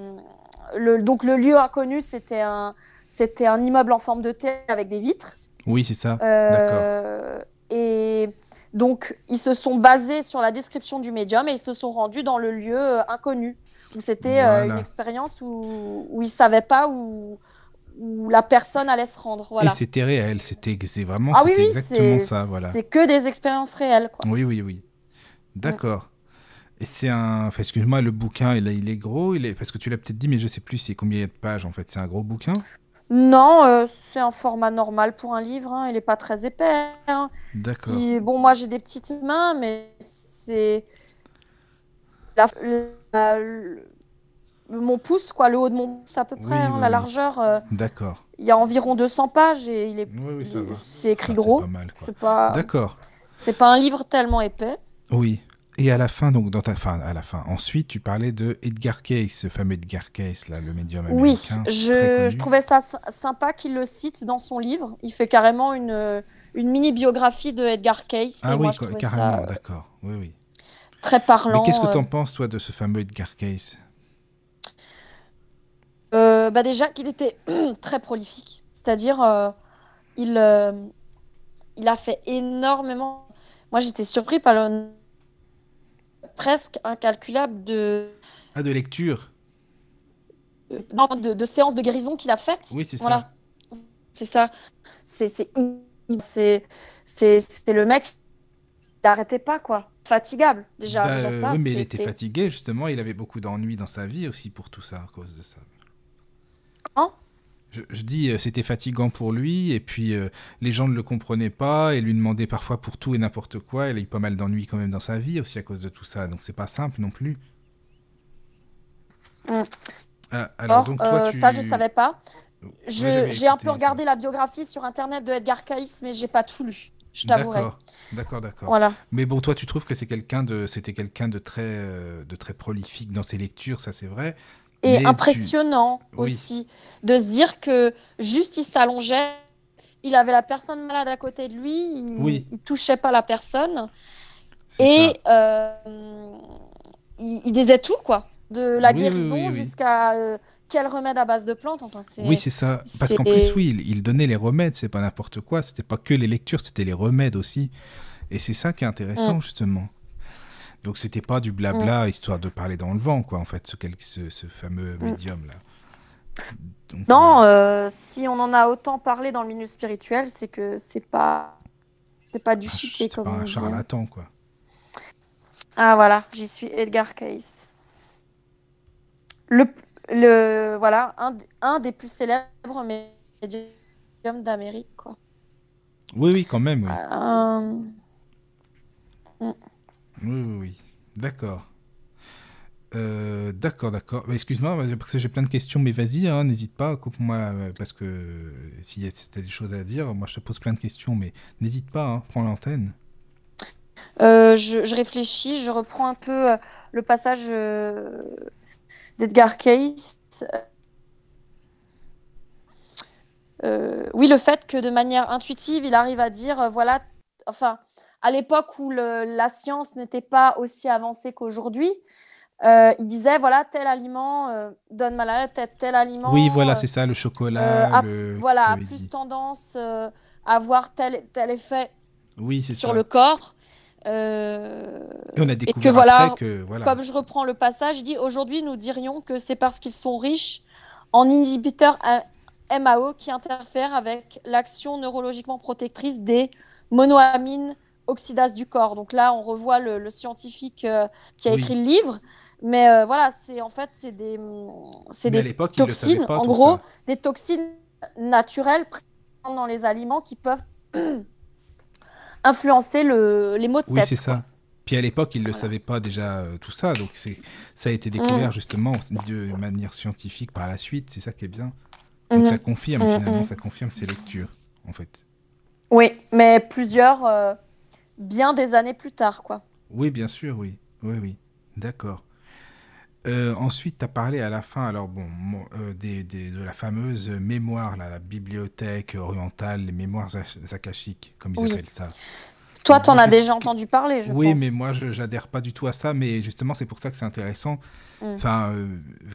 donc le lieu inconnu, c'était un, c'était un immeuble en forme de T avec des vitres. Oui, c'est ça. Euh, D'accord. Et donc ils se sont basés sur la description du médium et ils se sont rendus dans le lieu euh, inconnu où c'était une expérience où, où ils savaient pas où, où la personne allait se rendre. Et c'était réel, c'était, vraiment ah exactement ça. C'est que des expériences réelles. Quoi. Oui, oui, oui. D'accord. Et c'est un. excuse-moi, le bouquin, il, est gros il est... Parce que tu l'as peut-être dit, mais je sais plus c'est combien de pages en fait. C'est un gros bouquin Non, euh, c'est un format normal pour un livre. Hein, il n'est pas très épais. Hein. D'accord. Bon, moi j'ai des petites mains, mais c'est. Mon pouce, quoi, le haut de mon pouce à peu près, hein, la largeur. Euh, D'accord. Il y a environ 200 pages et il est. c'est écrit ah, gros. C'est pas mal. Pas... D'accord. C'est pas un livre tellement épais. Oui. Et à la fin, donc, dans ta, fin, à la fin, ensuite, tu parlais de Edgar Cayce, ce fameux Edgar Cayce, là, le médium américain. Oui, je, trouvais ça sympa qu'il le cite dans son livre. Il fait carrément une, une mini-biographie de Edgar Cayce. Ah oui, carrément, d'accord. Oui, oui. Très parlant. Mais qu'est-ce que euh. tu en penses, toi, de ce fameux Edgar Cayce euh, bah Déjà qu'il était très prolifique. C'est-à-dire, euh, il, il a fait énormément. Moi, j'étais surpris par le presque incalculable de. Ah, de lecture euh, Non, de, de séances de guérison qu'il a faites. Oui, c'est voilà. ça. C'est ça. C'est c'est le mec qui pas, quoi. Fatigable, déjà. Bah, oui, mais il était fatigué, justement. Il avait beaucoup d'ennuis dans sa vie aussi pour tout ça, à cause de ça je, dis, euh, c'était fatigant pour lui, et puis euh, les gens ne le comprenaient pas, et lui demandaient parfois pour tout et n'importe quoi. Il a eu pas mal d'ennuis quand même dans sa vie aussi à cause de tout ça, donc c'est pas simple non plus. Mm. Ah, alors, euh, Ça, je savais pas. J'ai un peu regardé la biographie sur internet de Edgar Cayce, mais j'ai pas tout lu. Je t'avouerai. D'accord, d'accord. Voilà. Mais bon, toi, tu trouves que c'est quelqu'un de, c'était quelqu'un très, de très prolifique dans ses lectures, ça c'est vrai et impressionnant aussi de se dire que juste il s'allongeait, il avait la personne malade à côté de lui, il, oui. touchait pas la personne et euh, il, disait tout quoi, de la guérison jusqu'à euh, quel remède à base de plantes Oui, c'est ça. Parce qu'en plus, oui, il, donnait les remèdes, c'est pas n'importe quoi. C'était pas que les lectures, c'était les remèdes aussi. Et c'est ça qui est intéressant, mm. justement. Donc c'était pas du blabla mm. histoire de parler dans le vent, quoi, en fait, ce, ce fameux mm. médium-là. non, euh, euh, si on en a autant parlé dans le milieu spirituel, c'est que c'est pas, pas du ah, Ce pas un charlatan, quoi. Ah voilà, j'y suis Edgar Cayce. Le, voilà, un, des plus célèbres médiums d'Amérique, quoi. Oui, oui, quand même. Oui. Euh, mm. Oui, oui, D'accord. Euh, d'accord, d'accord. Bah, excuse-moi, parce que j'ai plein de questions, mais vas-y, hein, n'hésite pas, coupe-moi, euh, parce que euh, si tu as des choses à dire, moi je te pose plein de questions, mais n'hésite pas, hein, prends l'antenne. je, réfléchis, je reprends un peu le passage d'Edgar Cayce. oui, le fait que de manière intuitive, il arrive à dire, voilà, enfin, à l'époque où la science n'était pas aussi avancée qu'aujourd'hui, euh, il disait voilà tel aliment euh, donne mal à tel aliment. Oui, voilà, c'est ça, le euh, chocolat. Voilà, plus tendance à avoir tel, tel effet oui, sur le corps. et on a découvert que, voilà, que, comme je reprends le passage, il dit aujourd'hui nous dirions que c'est parce qu'ils sont riches en inhibiteurs MAO qui interfèrent avec l'action neurologiquement protectrice des monoamines oxydase du corps. Donc là, on revoit le, scientifique euh, qui a écrit le livre. Mais euh, voilà, c'est en fait c'est des, mm, c'est toxines, en gros, des toxines naturelles présentes dans les aliments qui peuvent influencer les maux de oui, tête. Oui, c'est ça. Puis à l'époque, ils ne le savaient pas déjà euh, tout ça, donc c'est ça a été mm. découvert justement de manière scientifique par la suite. C'est ça qui est bien. Donc mm-hmm. ça confirme finalement, mm-hmm. ça confirme ces lectures en fait. Oui, mais plusieurs bien des années plus tard, quoi. Oui, bien sûr, oui. Oui, oui. D'accord. Euh, ensuite, tu as parlé à la fin, alors bon, euh, des, de la fameuse mémoire, la bibliothèque orientale, les mémoires akashiques, comme ils appellent ça. Toi, tu en as déjà entendu parler, je oui, pense. Oui, mais moi, je n'adhère pas du tout à ça, mais justement, c'est pour ça que c'est intéressant. Mm. Enfin, euh,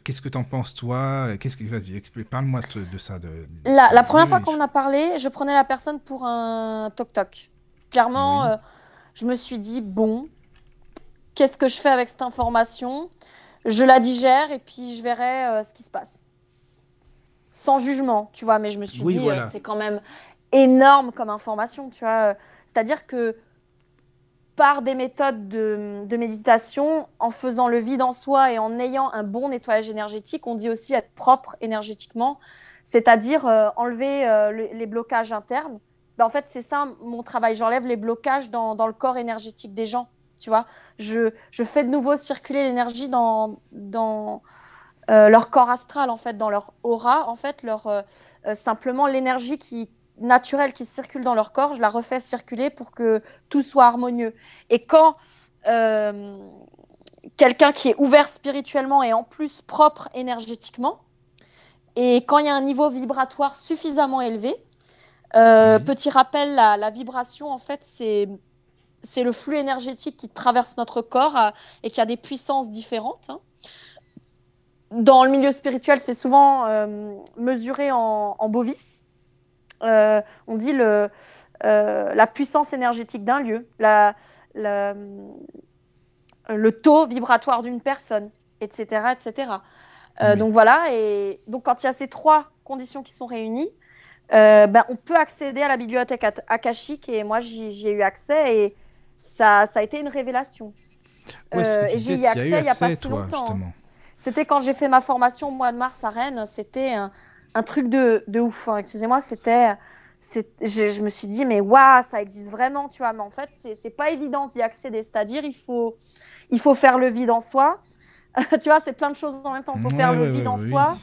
qu'est-ce que tu en penses, toi Qu'est-ce que... Vas-y, explique, parle-moi de, ça. De, La, la, première fois qu'on en a parlé, je prenais la personne pour un toc-toc. Clairement, euh, je me suis dit, bon, qu'est-ce que je fais avec cette information Je la digère et puis je verrai euh, ce qui se passe. Sans jugement, tu vois, mais je me suis dit, euh, c'est quand même énorme comme information, tu vois. C'est-à-dire que par des méthodes de, méditation, en faisant le vide en soi et en ayant un bon nettoyage énergétique, on dit aussi être propre énergétiquement, c'est-à-dire enlever les blocages internes bah, en fait, c'est ça mon travail. J'enlève les blocages dans, le corps énergétique des gens. Tu vois, je, fais de nouveau circuler l'énergie dans, dans euh, leur corps astral, en fait, dans leur aura, en fait, leur, euh, euh, simplement l'énergie qui, naturelle qui circule dans leur corps, je la refais circuler pour que tout soit harmonieux. Et quand quelqu'un qui est ouvert spirituellement et en plus propre énergétiquement. Et quand il y a un niveau vibratoire suffisamment élevé, euh, petit rappel, la, vibration, en fait, c'est c'est le flux énergétique qui traverse notre corps euh, et qui a des puissances différentes. Hein. Dans le milieu spirituel, c'est souvent euh, mesuré en, bovis. on dit le, la puissance énergétique d'un lieu, la, le taux vibratoire d'une personne, etc. etc. Donc voilà, et donc quand il y a ces trois conditions qui sont réunies, euh, ben, on peut accéder à la bibliothèque akashique et moi j'y ai eu accès et ça, a été une révélation. Euh, et j'y ai accès il n'y a pas si longtemps. C'était quand j'ai fait ma formation au mois de mars à Rennes, c'était un, truc de, ouf. Hein. Excusez-moi, c'était. Je, me suis dit, mais waouh, ça existe vraiment, tu vois. Mais en fait, c'est pas évident d'y accéder. C'est-à-dire, il faut, faire le vide en soi. tu vois, c'est plein de choses en même temps. Il faut faire le vide en soi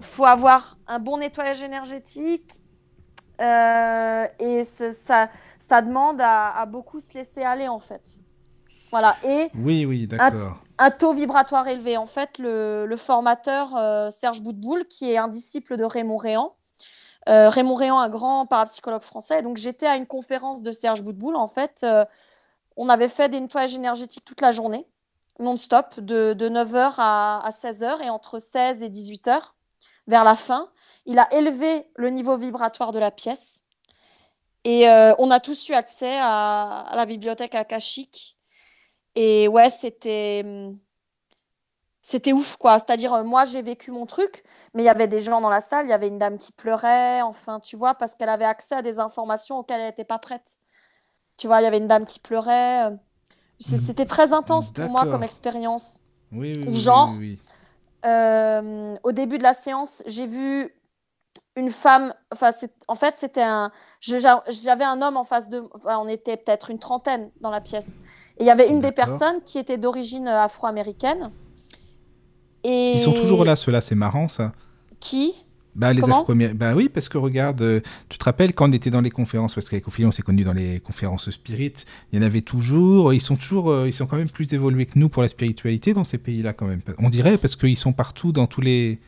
faut avoir un bon nettoyage énergétique euh, et ça, ça demande à, beaucoup se laisser aller en fait. Voilà. Et oui, oui, d'accord. Un, un, taux vibratoire élevé. En fait, le, formateur euh, Serge Boudboul qui est un disciple de Raymond Réan, euh, Raymond Réan, un grand parapsychologue français. Donc, j'étais à une conférence de Serge Boudboul En fait, on avait fait des nettoyages énergétiques toute la journée, non-stop, de, 9h à, à 16h et entre 16 et 18h vers la fin. Il a élevé le niveau vibratoire de la pièce. Et euh, on a tous eu accès à, la bibliothèque akashique. Et ouais, c'était hmm, c'était ouf quoi. C'est-à-dire euh, moi j'ai vécu mon truc, mais il y avait des gens dans la salle, il y avait une dame qui pleurait, enfin tu vois, parce qu'elle avait accès à des informations auxquelles elle n'était pas prête. Tu vois, il y avait une dame qui pleurait. Euh, hmm. C'était très intense pour moi comme expérience. genre, oui, oui. Euh, au début de la séance, j'ai vu une femme, enfin, en fait, c'était un. J'avais un homme en face de. Enfin, on était peut-être une trentaine dans la pièce. Et il y avait une des personnes qui était d'origine euh, afro-américaine. Et... Ils sont toujours là, ceux-là, c'est marrant ça. Qui bah, les Comment Bah oui, parce que regarde, euh, tu te rappelles quand on était dans les conférences, parce qu'avec Ophélie, on s'est connus dans les conférences spirit, il y en avait toujours, ils sont toujours, euh, ils sont quand même plus évolués que nous pour la spiritualité dans ces pays-là quand même. On dirait parce qu'ils sont partout dans tous les...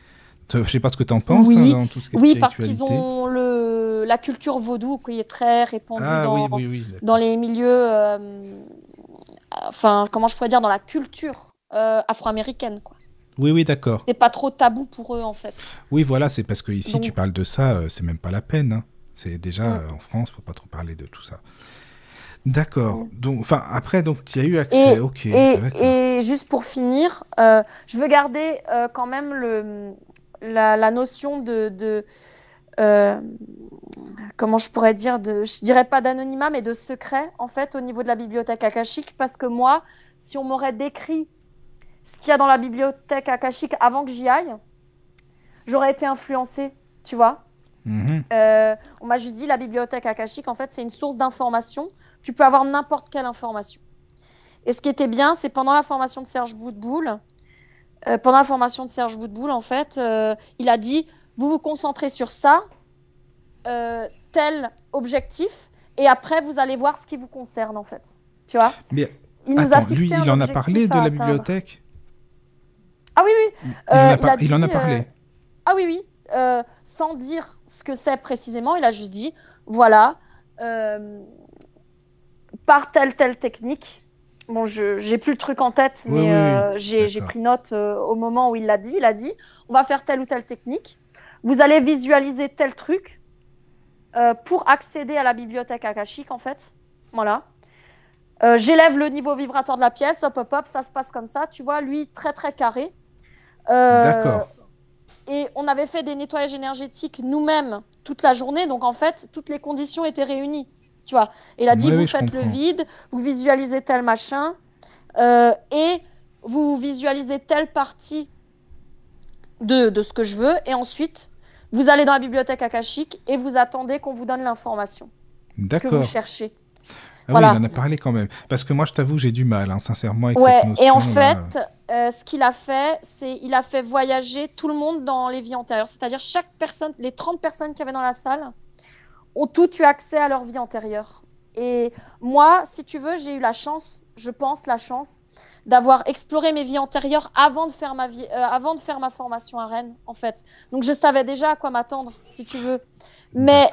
Je sais pas ce que tu en penses, oui. Hein, dans tout ce qui est Oui, parce qu'ils ont le... la culture vaudou qui est très répandue ah dans... dans, les milieux... Euh, enfin, comment je pourrais dire, dans la culture afro-américaine, quoi. Oui, oui, d'accord. C'est pas trop tabou pour eux, en fait. Oui, voilà, c'est parce que ici, tu parles de ça, euh, c'est même pas la peine. Hein. C'est déjà euh, en France, faut pas trop parler de tout ça. D'accord. Donc, enfin, après, donc, tu as eu accès. Et, ok. Et, juste pour finir, euh, je veux garder quand même le, la, notion de, comment je pourrais dire, de, je dirais pas d'anonymat, mais de secret en fait au niveau de la bibliothèque akashique, parce que moi, si on m'aurait décrit ce qu'il y a dans la bibliothèque akashique avant que j'y aille, j'aurais été influencée, tu vois. Mhm. Euh, on m'a juste dit la bibliothèque akashique, en fait, c'est une source d'information. Tu peux avoir n'importe quelle information. Et ce qui était bien, c'est pendant la formation de Serge Boutboul, euh, pendant la formation de Serge Boutboul, en fait, euh, il a dit vous vous concentrez sur ça, tel objectif, et après vous allez voir ce qui vous concerne, en fait. Tu vois Mais il nous a fixé lui, il en a parlé de la bibliothèque. Ah oui, oui. il, en a, euh, parlé. Euh, ah oui, oui. Euh, sans dire ce que c'est précisément. Il a juste dit, voilà, par telle, telle technique. Bon, je j'ai plus le truc en tête, mais j'ai pris note au moment où il l'a dit. Il a dit, on va faire telle ou telle technique. Vous allez visualiser tel truc pour accéder à la bibliothèque Akashic, en fait. Voilà. J'élève le niveau vibratoire de la pièce, hop, hop, hop, ça se passe comme ça. Tu vois, lui, très, très carré. D'accord. Euh, et on avait fait des nettoyages énergétiques nous-mêmes toute la journée, donc en fait, toutes les conditions étaient réunies. Tu vois, il a dit, vous faites le vide, vous visualisez tel machin, euh, et vous visualisez telle partie de, de, ce que je veux, et ensuite, vous allez dans la bibliothèque akashique et vous attendez qu'on vous donne l'information que vous cherchez. Ah oui, il en a parlé quand même. Parce que moi, je t'avoue, j'ai du mal, hein, sincèrement, avec cette notion. Et en fait, euh, ce qu'il a fait, c'est il a fait voyager tout le monde dans les vies antérieures. C'est-à-dire, chaque personne, les 30 personnes qu'il y avait dans la salle, ont tout eu accès à leur vie antérieure. Et moi, si tu veux, j'ai eu la chance, je pense, la chance d'avoir exploré mes vies antérieures avant de faire ma vie, euh, avant de faire ma formation à Rennes, en fait. Donc je savais déjà à quoi m'attendre, si tu veux. Mais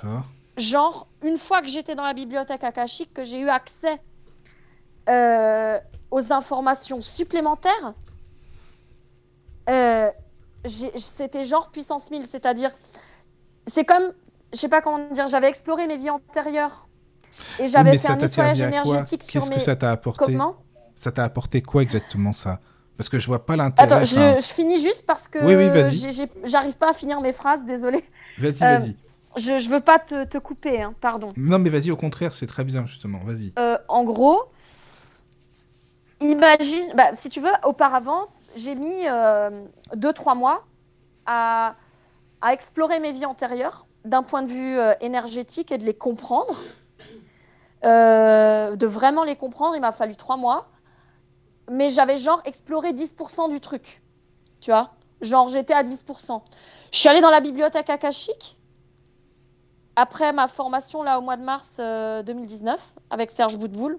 genre, une fois que j'étais dans la bibliothèque akashique, que j'ai eu accès euh, aux informations supplémentaires, euh, c'était genre puissance 1000, c'est-à-dire, c'est comme, je sais pas comment dire, j'avais exploré mes vies antérieures et j'avais fait un nettoyage énergétique sur mes. Qu'est-ce que ça t'a apporté Ça t'a apporté quoi exactement ça Parce que je vois pas l'intérêt. Attends, je, finis juste parce que oui, j'arrive pas à finir mes phrases, désolé. Vas-y, euh, vas-y je, ne veux pas te, couper, hein, pardon. Non, mais vas-y, au contraire, c'est très bien, justement, vas-y. Euh, en gros, imagine, bah, si tu veux, auparavant, j'ai mis euh, deux, trois mois à, explorer mes vies antérieures d'un point de vue euh, énergétique et de les comprendre. de vraiment les comprendre, il m'a fallu trois mois. Mais j'avais genre exploré 10% du truc. Tu vois Genre, j'étais à 10%. Je suis allée dans la bibliothèque akashique après ma formation là au mois de mars 2019 euh, avec Serge Boutboul,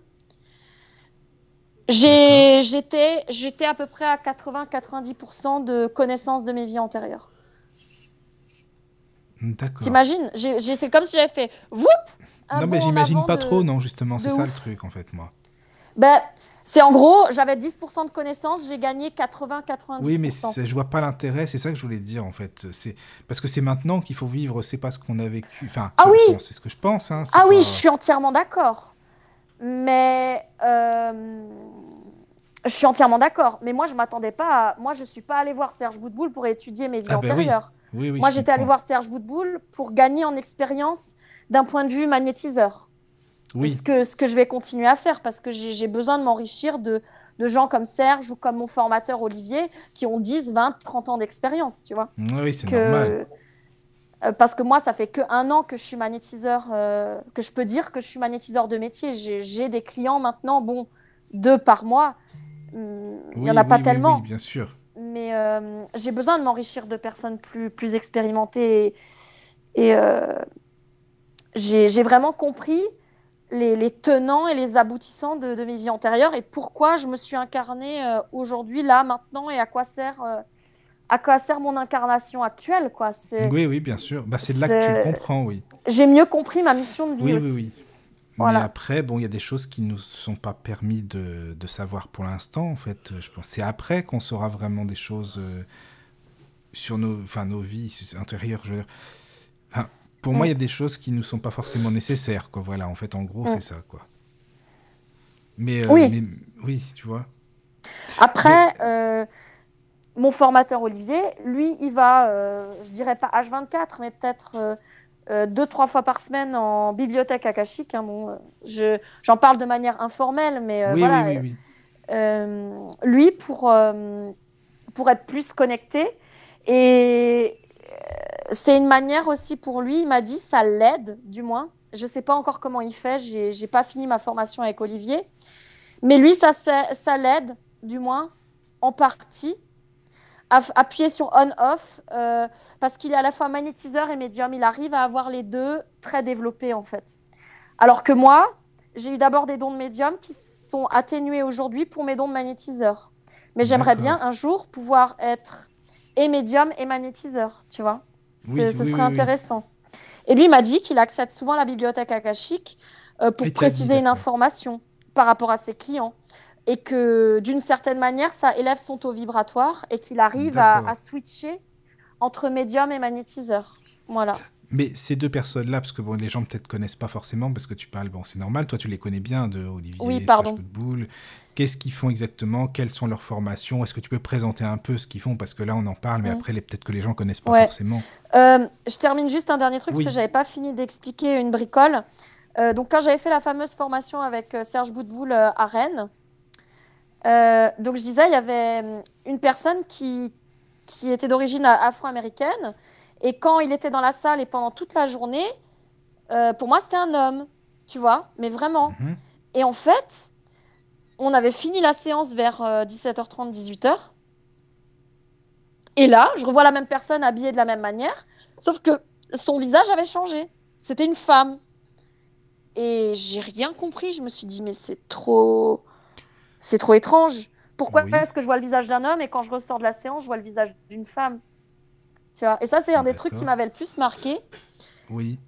j'étais j'étais à peu près à 80-90% de connaissance de mes vies antérieures. D'accord. T'imagines C'est comme si j'avais fait whoop. non mais j'imagine pas trop, non justement c'est ça le truc en fait moi. Ben bah, c'est en gros, j'avais 10% de connaissances, j'ai gagné 80-90%. Oui, mais je vois pas l'intérêt, c'est ça que je voulais dire en fait. C'est Parce que c'est maintenant qu'il faut vivre, c'est pas ce qu'on a vécu. Enfin, ah oui c'est ce que je pense. Hein, ah oui, je suis entièrement d'accord. Mais. Euh, je suis entièrement d'accord, mais moi je m'attendais pas Moi je suis pas allé voir Serge Goudboul pour étudier mes vies ah ben antérieures. moi j'étais allé voir Serge Goudboul pour gagner en expérience d'un point de vue magnétiseur ce, que, je vais continuer à faire parce que j'ai besoin de m'enrichir de, gens comme Serge ou comme mon formateur Olivier qui ont 10, 20, 30 ans d'expérience, tu vois. Oui, c'est normal. Euh, parce que moi, ça fait qu'un an que je suis magnétiseur, euh, que je peux dire que je suis magnétiseur de métier. J'ai des clients maintenant, bon, deux par mois. Hmm, il n'y en a pas tellement. bien sûr. Mais euh, j'ai besoin de m'enrichir de personnes plus, plus expérimentées. Et, et j'ai vraiment compris les, tenants et les aboutissants de, mes vies antérieures et pourquoi je me suis incarnée euh, aujourd'hui, là, maintenant, et à quoi sert, euh, à quoi sert mon incarnation actuelle. Quoi. Oui, oui, bien sûr. Bah, c'est de là que tu comprends, oui. J'ai mieux compris ma mission de vie. Oui, oui, oui. Mais après, bon, il y a des choses qui ne nous sont pas permis de, savoir pour l'instant, en fait. Je pense c'est après qu'on saura vraiment des choses euh, sur nos, nos vies intérieures. Je pour moi, il y a mm. des choses qui ne sont pas forcément nécessaires. Quoi. Voilà, en fait, en gros, c'est mm. ça. Quoi. Mais, euh, oui. oui, tu vois. Après, euh, mon formateur Olivier, lui, il va, je euh, je dirais pas H24, mais peut-être deux, trois fois par semaine en bibliothèque akashique. Hein, bon, j'en parle de manière informelle, mais voilà. lui, pour, pour être plus connecté, et, c'est une manière aussi pour lui, il m'a dit, ça l'aide du moins. Je ne sais pas encore comment il fait, je n'ai pas fini ma formation avec Olivier. Mais lui, ça, l'aide du moins en partie à appuyer sur on-off euh, parce qu'il est à la fois magnétiseur et médium. Il arrive à avoir les deux très développés en fait. Alors que moi, j'ai eu d'abord des dons de médium qui sont atténués aujourd'hui pour mes dons de magnétiseur. Mais j'aimerais bien un jour pouvoir être et médium et magnétiseur, tu vois ce serait intéressant. Et lui m'a dit qu'il accède souvent à la bibliothèque Akashic euh, pour préciser une information par rapport à ses clients et que d'une certaine manière, ça élève son taux vibratoire et qu'il arrive à, switcher entre médium et magnétiseur. Voilà. Mais ces deux personnes-là, parce que bon, les gens peut-être connaissent pas forcément, parce que tu parles, bon, c'est normal, toi tu les connais bien, de Olivier, oui, pardon. Qu'est-ce qu'ils font exactement Quelles sont leurs formations Est-ce que tu peux présenter un peu ce qu'ils font Parce que là, on en parle, mais mhm. après, peut-être que les gens connaissent pas forcément. Euh, je termine juste un dernier truc, parce que j'avais pas fini d'expliquer une bricole. Euh, donc, quand j'avais fait la fameuse formation avec euh, Serge Boutboul à Rennes, donc je disais, il y avait hum, une personne qui, qui était d'origine afro-américaine, et quand il était dans la salle et pendant toute la journée, euh, pour moi, c'était un homme, tu vois, mais vraiment. Mhm. Et en fait, on avait fini la séance vers 17h30, 18h. Euh, et là, je revois la même personne habillée de la même manière, sauf que son visage avait changé. C'était une femme. Et j'ai rien compris. Je me suis dit, mais c'est trop. C'est trop étrange. Pourquoi est-ce que je vois le visage d'un homme et quand je ressors de la séance, je vois le visage d'une femme et ça, c'est un des trucs qui m'avait le plus marqué. Oui.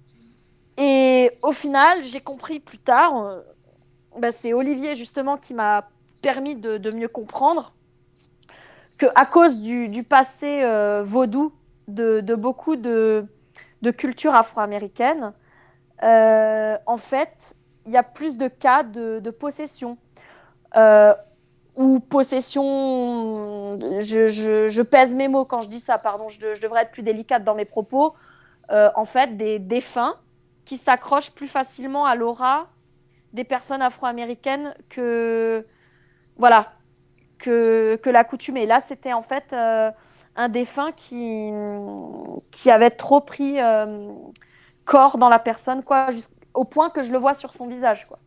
Et au final, j'ai compris plus tard, euh, bah, c'est Olivier justement qui m'a permis de, mieux comprendre qu'à cause du, passé euh, vaudou de, beaucoup de, de cultures afro-américaines, euh, en fait, il y a plus de cas de, possession ou possession, je, pèse mes mots quand je dis ça, pardon, je, devrais être plus délicate dans mes propos, euh, en fait, des défunts qui s'accrochent plus facilement à l'aura des personnes afro-américaines que, voilà, que, que Et Là, c'était en fait euh, un défunt qui, qui avait trop pris euh, corps dans la personne, quoi, au point que je le vois sur son visage. Quoi.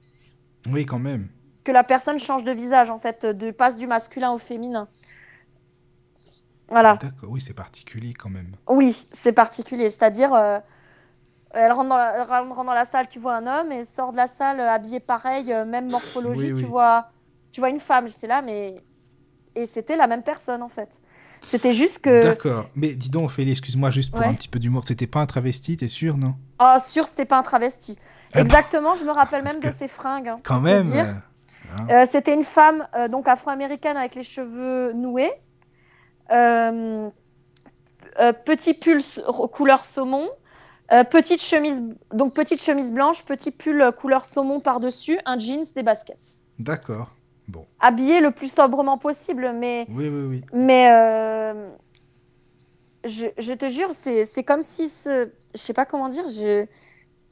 Oui, quand même que la personne change de visage, en fait, de passe du masculin au féminin. Voilà. D'accord, oui, c'est particulier quand même. Oui, c'est particulier. C'est-à-dire, euh, elle, rentre dans la, dans la salle, tu vois un homme, et sort de la salle euh, habillée pareil, euh, même morphologie, tu, Vois, tu vois une femme. J'étais là, mais. Et c'était la même personne, en fait. C'était juste que. D'accord. Mais dis donc, Ophélie, excuse-moi juste pour un petit peu d'humour. C'était pas un travesti, t'es sûr, non Ah, oh, sûr, c'était pas un travesti. Ah bah. Exactement, je me rappelle même de ses fringues. Hein, quand même. Hein. Euh, c'était une femme euh, donc afro-américaine avec les cheveux noués, euh, petit pull couleur saumon, petite chemise donc petite chemise blanche, petit pull couleur saumon par dessus, un jeans, des baskets. D'accord. Bon. Habillée le plus sobrement possible, mais oui, oui, oui. mais je, te jure, c'est comme si ce je sais pas comment dire, je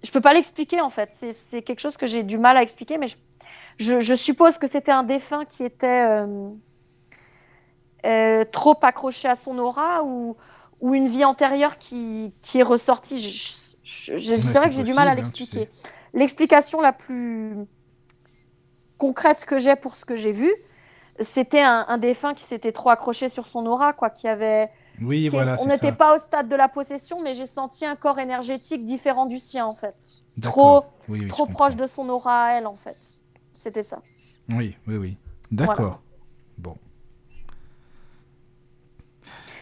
je peux pas l'expliquer en fait. C'est quelque chose que j'ai du mal à expliquer, mais je, suppose que c'était un défunt qui était euh, euh, trop accroché à son aura ou, ou une vie antérieure qui, est ressortie. Je, je, vrai que j'ai du mal à hein, l'expliquer. L'explication la plus concrète que j'ai pour ce que j'ai vu, c'était un, défunt qui s'était trop accroché sur son aura, quoi, qui avait. Oui, voilà. On n'était pas au stade de la possession, mais j'ai senti un corps énergétique différent du sien, en fait. Trop, trop proche de son aura à elle, en fait. C'était ça. Oui, oui, oui. D'accord. Bon.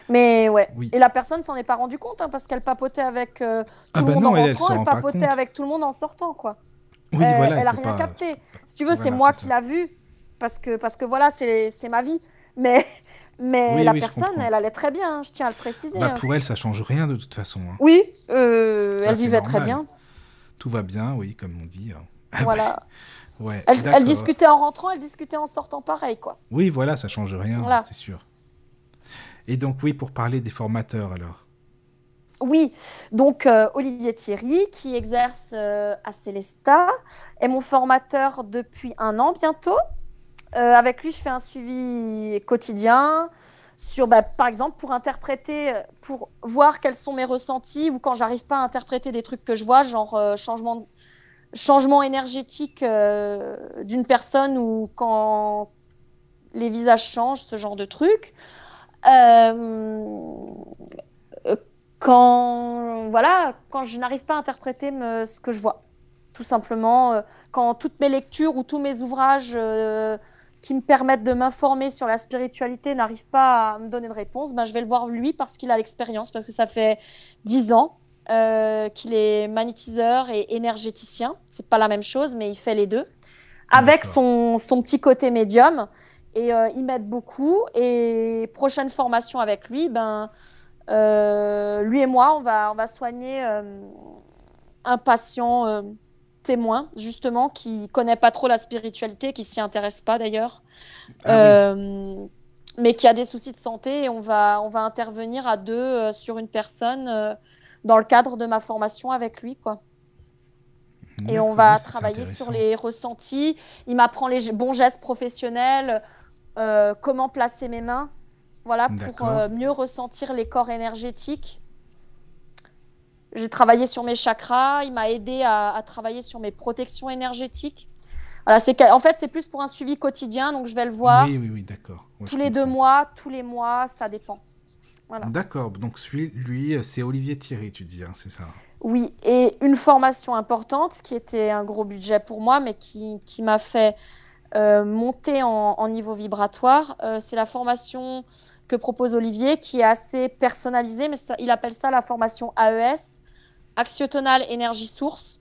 Mais ouais. Et la personne s'en est pas rendue compte hein, parce qu'elle papotait avec euh, ah tout le bah monde en papotait avec tout le monde en sortant, quoi. Oui, elle, voilà, a rien capté. Si tu veux, c'est moi qui l'a vue parce que parce que voilà, c'est ma vie. Mais mais la personne, elle allait très bien. Hein, je tiens à le préciser. Bah, hein. pour elle, ça change rien de toute façon. Oui, euh, elle vivait très bien. Tout va bien, oui, comme on dit. Ah voilà. Bah elle, discutait en rentrant, elle discutait en sortant pareil, quoi. Oui, voilà, ça change rien, c'est sûr. Et donc, oui, pour parler des formateurs, alors. Oui, donc euh, Olivier Thierry, qui exerce euh, à Célesta, est mon formateur depuis un an bientôt. Euh, avec lui, je fais un suivi quotidien sur, bah, par exemple, pour interpréter, pour voir quels sont mes ressentis ou quand j'arrive pas à interpréter des trucs que je vois, genre changement de changement énergétique euh, d'une personne ou quand les visages changent, ce genre de truc. Euh, quand voilà, quand je n'arrive pas à interpréter ce que je vois, tout simplement, euh, quand toutes mes lectures ou tous mes ouvrages qui me permettent de m'informer sur la spiritualité n'arrivent pas à me donner de réponse, ben je vais le voir lui parce qu'il a l'expérience, parce que ça fait dix ans euh, qu'il est magnétiseur et énergéticien. C'est pas la même chose, mais il fait les deux. Avec son, son petit côté médium. Et euh, il m'aide beaucoup. Et prochaine formation avec lui, ben, euh, lui et moi, on va, on va soigner un patient témoin, justement, qui connaît pas trop la spiritualité, qui s'y intéresse pas d'ailleurs. Ah mais qui a des soucis de santé et on va, on va intervenir à deux sur une personne dans le cadre de ma formation avec lui, quoi. Et on va travailler sur les ressentis. Il m'apprend les bons gestes professionnels, euh, comment placer mes mains, voilà, pour euh, mieux ressentir les corps énergétiques. J'ai travaillé sur mes chakras. Il m'a aidé à, travailler sur mes protections énergétiques. Voilà, c'est en fait c'est plus pour un suivi quotidien, donc je vais le voir. Oui, d'accord. tous les deux mois, tous les mois, ça dépend. D'accord, donc lui, lui c'est Olivier Thierry, tu dis, hein, c'est ça hein. Oui, et une formation importante, qui était un gros budget pour moi, mais qui, qui m'a fait euh, monter en, niveau vibratoire, euh, c'est la formation que propose Olivier, qui est assez personnalisée, mais il appelle ça la formation AES, Axiotonal Énergie Source.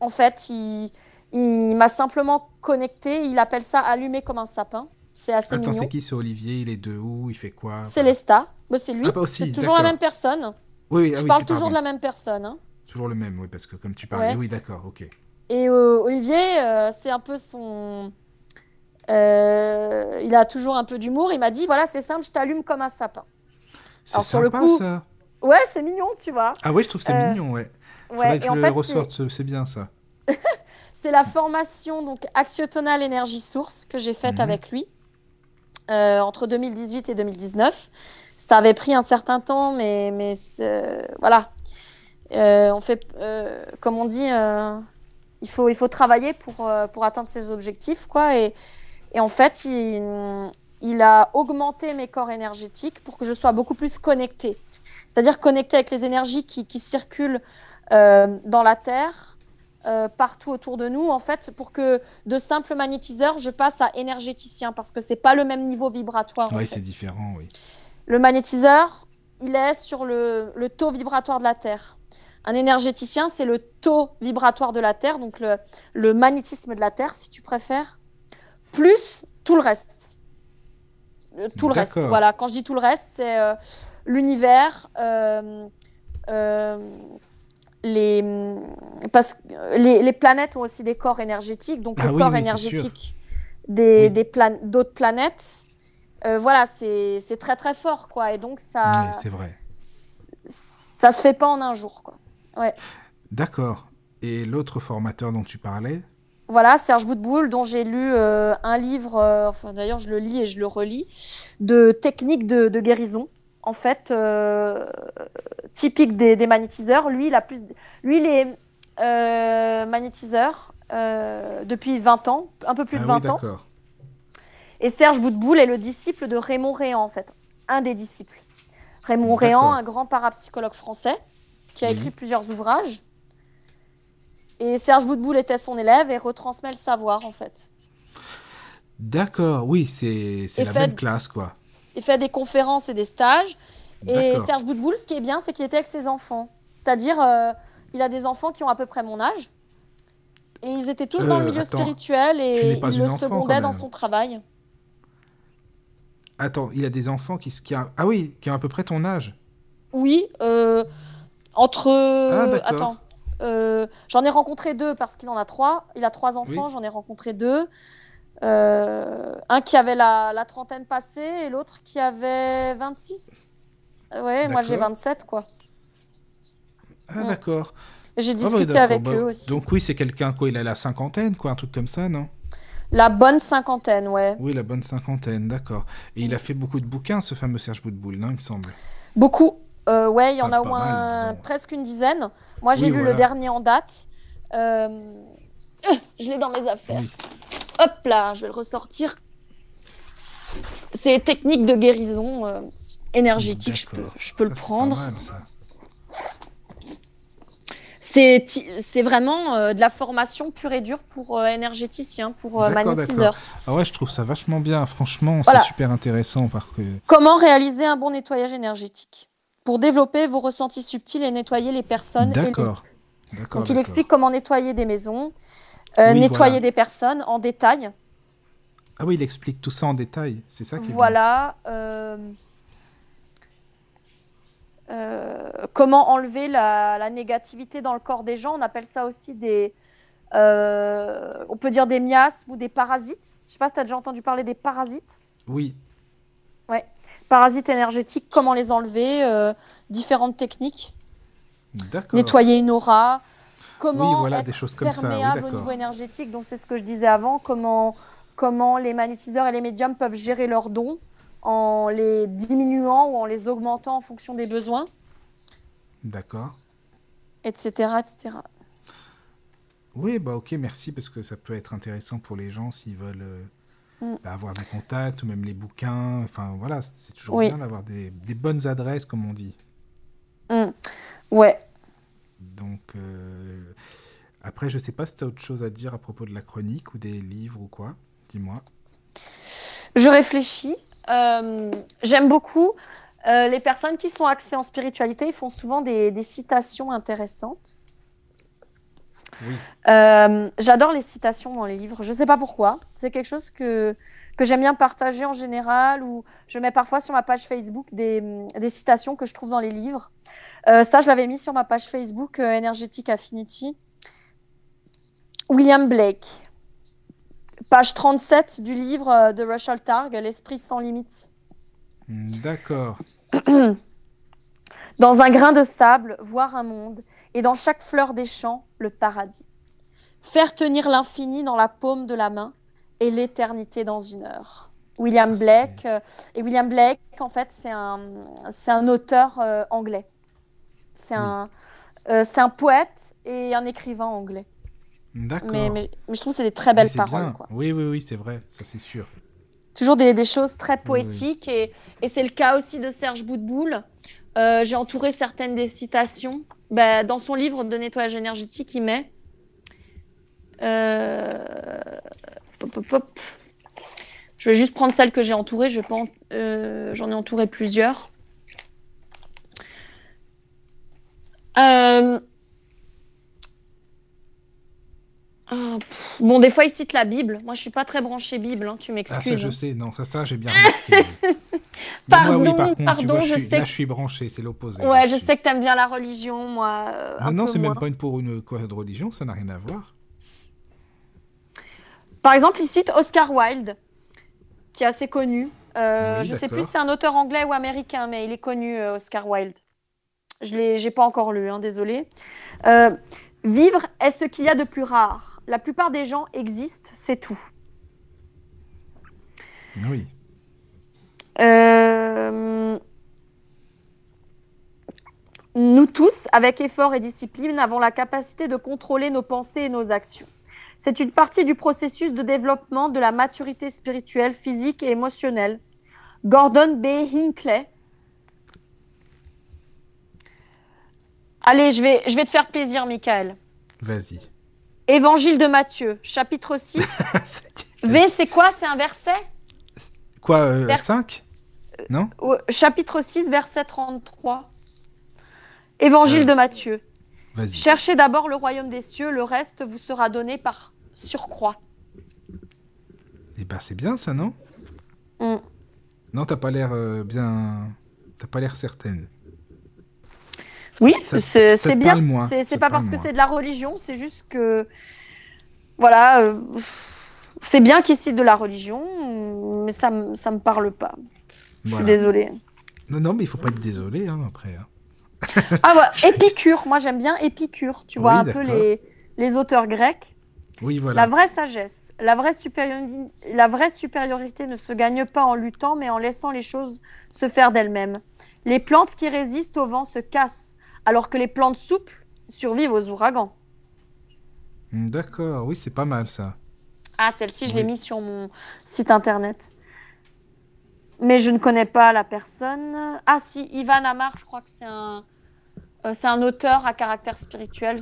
En fait, il, il m'a simplement connecté, il appelle ça allumer comme un sapin. C'est assez Attends, c'est qui ce Olivier Il est de où Il fait quoi C'est l'ESTA, bah, c'est lui. Ah, c'est toujours la même personne. Oui, ah je parle toujours de la même personne. Hein. Toujours le même, oui, parce que comme tu parlais, oui, d'accord, ok. Et euh, Olivier, euh, c'est un peu son. Euh, il a toujours un peu d'humour. Il m'a dit voilà, c'est simple, je t'allume comme un sapin. C'est sympa, le ça. Ouais, c'est mignon, tu vois. Ah oui, je trouve c'est mignon, ouais. Faudrait ouais, que fait, c'est bien ça. c'est la formation donc Axiotonal Énergie Source que j'ai faite mhm. avec lui entre 2018 et 2019 ça avait pris un certain temps, mais, mais voilà. Euh, on fait, euh, comme on dit, euh, il, faut, il faut travailler pour, pour atteindre ses objectifs. Quoi. Et, et en fait, il, a augmenté mes corps énergétiques pour que je sois beaucoup plus connectée. C'est-à-dire connectée avec les énergies qui, qui circulent dans la Terre, partout autour de nous, en fait, pour que de simple magnétiseur, je passe à énergéticien, parce que ce n'est pas le même niveau vibratoire. Oui, c'est différent, oui. Le magnétiseur, il est sur le, taux vibratoire de la Terre. Un énergéticien, c'est le taux vibratoire de la Terre, donc le, magnétisme de la Terre, si tu préfères, plus tout le reste. Euh, tout le reste. Voilà, quand je dis tout le reste, c'est euh, l'univers, euh, les, parce, que les, planètes ont aussi des corps énergétiques, donc ah le corps énergétique des, d'autres planètes euh, voilà, c'est très très fort, quoi. Et donc ça. c'est vrai. Ça se fait pas en un jour, quoi. D'accord. Et l'autre formateur dont tu parlais Voilà, Serge Boutboul, dont j'ai lu euh, un livre, euh, enfin d'ailleurs je le lis et je le relis, de techniques de, guérison, en fait, typique des, magnétiseurs. Lui, il a plus. Lui, est magnétiseur depuis 20 ans, un peu plus de 20 ah ans. D'accord et Serge Boutboul est le disciple de Raymond Réan, en fait, un des disciples. Raymond Réan, un grand parapsychologue français, qui a mhm. écrit plusieurs ouvrages. Et Serge Boutboul était son élève et retransmet le savoir, en fait. D'accord, oui, c'est la même classe, quoi. Il fait des conférences et des stages. Et Serge Boutboul, ce qui est bien, c'est qu'il était avec ses enfants. C'est-à-dire, euh, il a des enfants qui ont à peu près mon âge. Et ils étaient tous dans le euh, milieu spirituel et il le secondait dans son travail. Attends, il a des enfants qui, qui ah oui, qui ont à peu près ton âge. Oui, euh, entre. Ah, Attends. Euh, j'en ai rencontré deux parce qu'il en a trois. Il a trois enfants, j'en ai rencontré deux. Euh, un qui avait la, trentaine passée et l'autre qui avait 26. Ouais, moi j'ai 27, quoi. Ah, d'accord. J'ai ah, discuté avec bah, eux aussi. Donc, oui, c'est quelqu'un, quoi. Il a la cinquantaine, quoi, un truc comme ça, non la bonne cinquantaine, ouais. Oui, la bonne cinquantaine, d'accord. Et il a fait beaucoup de bouquins, ce fameux Serge Boudboul, non, il me semble. Beaucoup, euh, ouais, il y en a au moins presque une dizaine. Moi, j'ai lu le dernier en date. Euh, je l'ai dans mes affaires. Hop là, je vais le ressortir. C'est technique de guérison euh, énergétique, je peux, je peux le prendre c'est vraiment euh, de la formation pure et dure pour euh, énergéticiens, énergéticien, pour euh, Ah ouais, je trouve ça vachement bien. Franchement, c'est super intéressant. Parce que... Comment réaliser un bon nettoyage énergétique Pour développer vos ressentis subtils et nettoyer les personnes. D'accord. Donc il explique comment nettoyer des maisons, euh, nettoyer des personnes en détail. Ah oui, il explique tout ça en détail. C'est ça qui est Voilà. Euh, comment enlever la, négativité dans le corps des gens. On appelle ça aussi des, euh, on peut dire des miasmes ou des parasites. Je ne sais pas si tu as déjà entendu parler des parasites. Oui. Ouais. Parasites énergétiques, comment les enlever, euh, différentes techniques. D'accord. Nettoyer une aura. Comment oui, voilà, des choses comme perméable au niveau énergétique. Donc c'est ce que je disais avant. Comment comment les magnétiseurs et les médiums peuvent gérer leurs dons en les diminuant ou en les augmentant en fonction des besoins. D'accord. Etc. etc. Oui, bah ok, merci, parce que ça peut être intéressant pour les gens s'ils veulent euh, mm. bah, avoir des contacts ou même les bouquins. Enfin voilà, c'est toujours bien d'avoir des, bonnes adresses, comme on dit. Mm. Ouais. Donc, euh, après, je sais pas si tu as autre chose à dire à propos de la chronique ou des livres ou quoi. Dis-moi. Je réfléchis. Euh, j'aime beaucoup. Euh, les personnes qui sont axées en spiritualité, ils font souvent des, citations intéressantes. Euh, j'adore les citations dans les livres. Je ne sais pas pourquoi. C'est quelque chose que, que j'aime bien partager en général ou je mets parfois sur ma page Facebook des, des citations que je trouve dans les livres. ça, je l'avais mis sur ma page Facebook énergétique Energetic Affinity. William Blake. Page 37 du livre euh, de Russell Targ, L'esprit sans limite. Mm, d'accord. Dans un grain de sable, voir un monde, et dans chaque fleur des champs, le paradis. Faire tenir l'infini dans la paume de la main, et l'éternité dans une heure. William ah, Blake, euh, et William Blake, en fait, c'est un, un auteur euh, anglais. C'est un, c'est un poète et un écrivain anglais. D'accord. Mais, je trouve que c'est des très belles paroles. Oui, oui, oui, c'est vrai, ça c'est sûr. Toujours des, choses très poétiques. Et, c'est le cas aussi de Serge Boutboul. Euh, j'ai entouré certaines des citations. Bah, dans son livre de nettoyage énergétique, il met. Euh, je vais juste prendre celle que j'ai entourée. Euh, j'en je ai entouré plusieurs. Euh, bon, des fois, ils citent la Bible. Moi, je suis pas très branchée Bible, hein, tu m'excuses. Ah, ça, je sais. Non, ça, ça j'ai bien remarqué. pardon, pardon, je, sais. Là, je suis branchée, c'est l'opposé. Ouais, je sais que tu aimes bien la religion, moi. Euh, non, non, c'est même pas une pour une quoi de religion, ça n'a rien à voir. Par exemple, ils citent Oscar Wilde, qui est assez connu. Euh, ne je sais plus si c'est un auteur anglais ou américain, mais il est connu, euh, Oscar Wilde. Je l'ai, j'ai pas encore lu, hein, désolé. Euh, vivre est ce qu'il y a de plus rare la plupart des gens existent, c'est tout. Oui. Euh, nous tous, avec effort et discipline, avons la capacité de contrôler nos pensées et nos actions. C'est une partie du processus de développement de la maturité spirituelle, physique et émotionnelle. Gordon B. Hinckley. Allez, je vais, je vais te faire plaisir, Michael. Vas-y. Évangile de Matthieu, chapitre 6. v, c'est quoi C'est un verset Quoi 5 euh, euh, Non Chapitre 6, verset 33. Évangile euh, de Matthieu. Cherchez d'abord le royaume des cieux, le reste vous sera donné par surcroît. Eh ben c'est bien ça, non mm. Non, t'as pas l'air bien... T'as pas l'air certaine. Oui, c'est bien. C'est pas parce que c'est de la religion, c'est juste que. Voilà. Euh, c'est bien qu'ils citent de la religion, mais ça, ça me parle pas. Je suis désolée. Non, non, mais il faut pas être désolé hein, après. Hein. ah ouais, Épicure, moi j'aime bien Épicure, tu vois un peu les, les auteurs grecs. Oui, voilà. La vraie sagesse, la vraie, la vraie supériorité ne se gagne pas en luttant, mais en laissant les choses se faire d'elles-mêmes. Les plantes qui résistent au vent se cassent, alors que les plantes souples survivent aux ouragans. Hmm, d'accord, oui, c'est pas mal ça. Ah, celle-ci, je l'ai mise sur mon site internet. Mais je ne connais pas la personne. Ah, si, Ivan Amar, je crois que c'est un, euh, un auteur à caractère spirituel.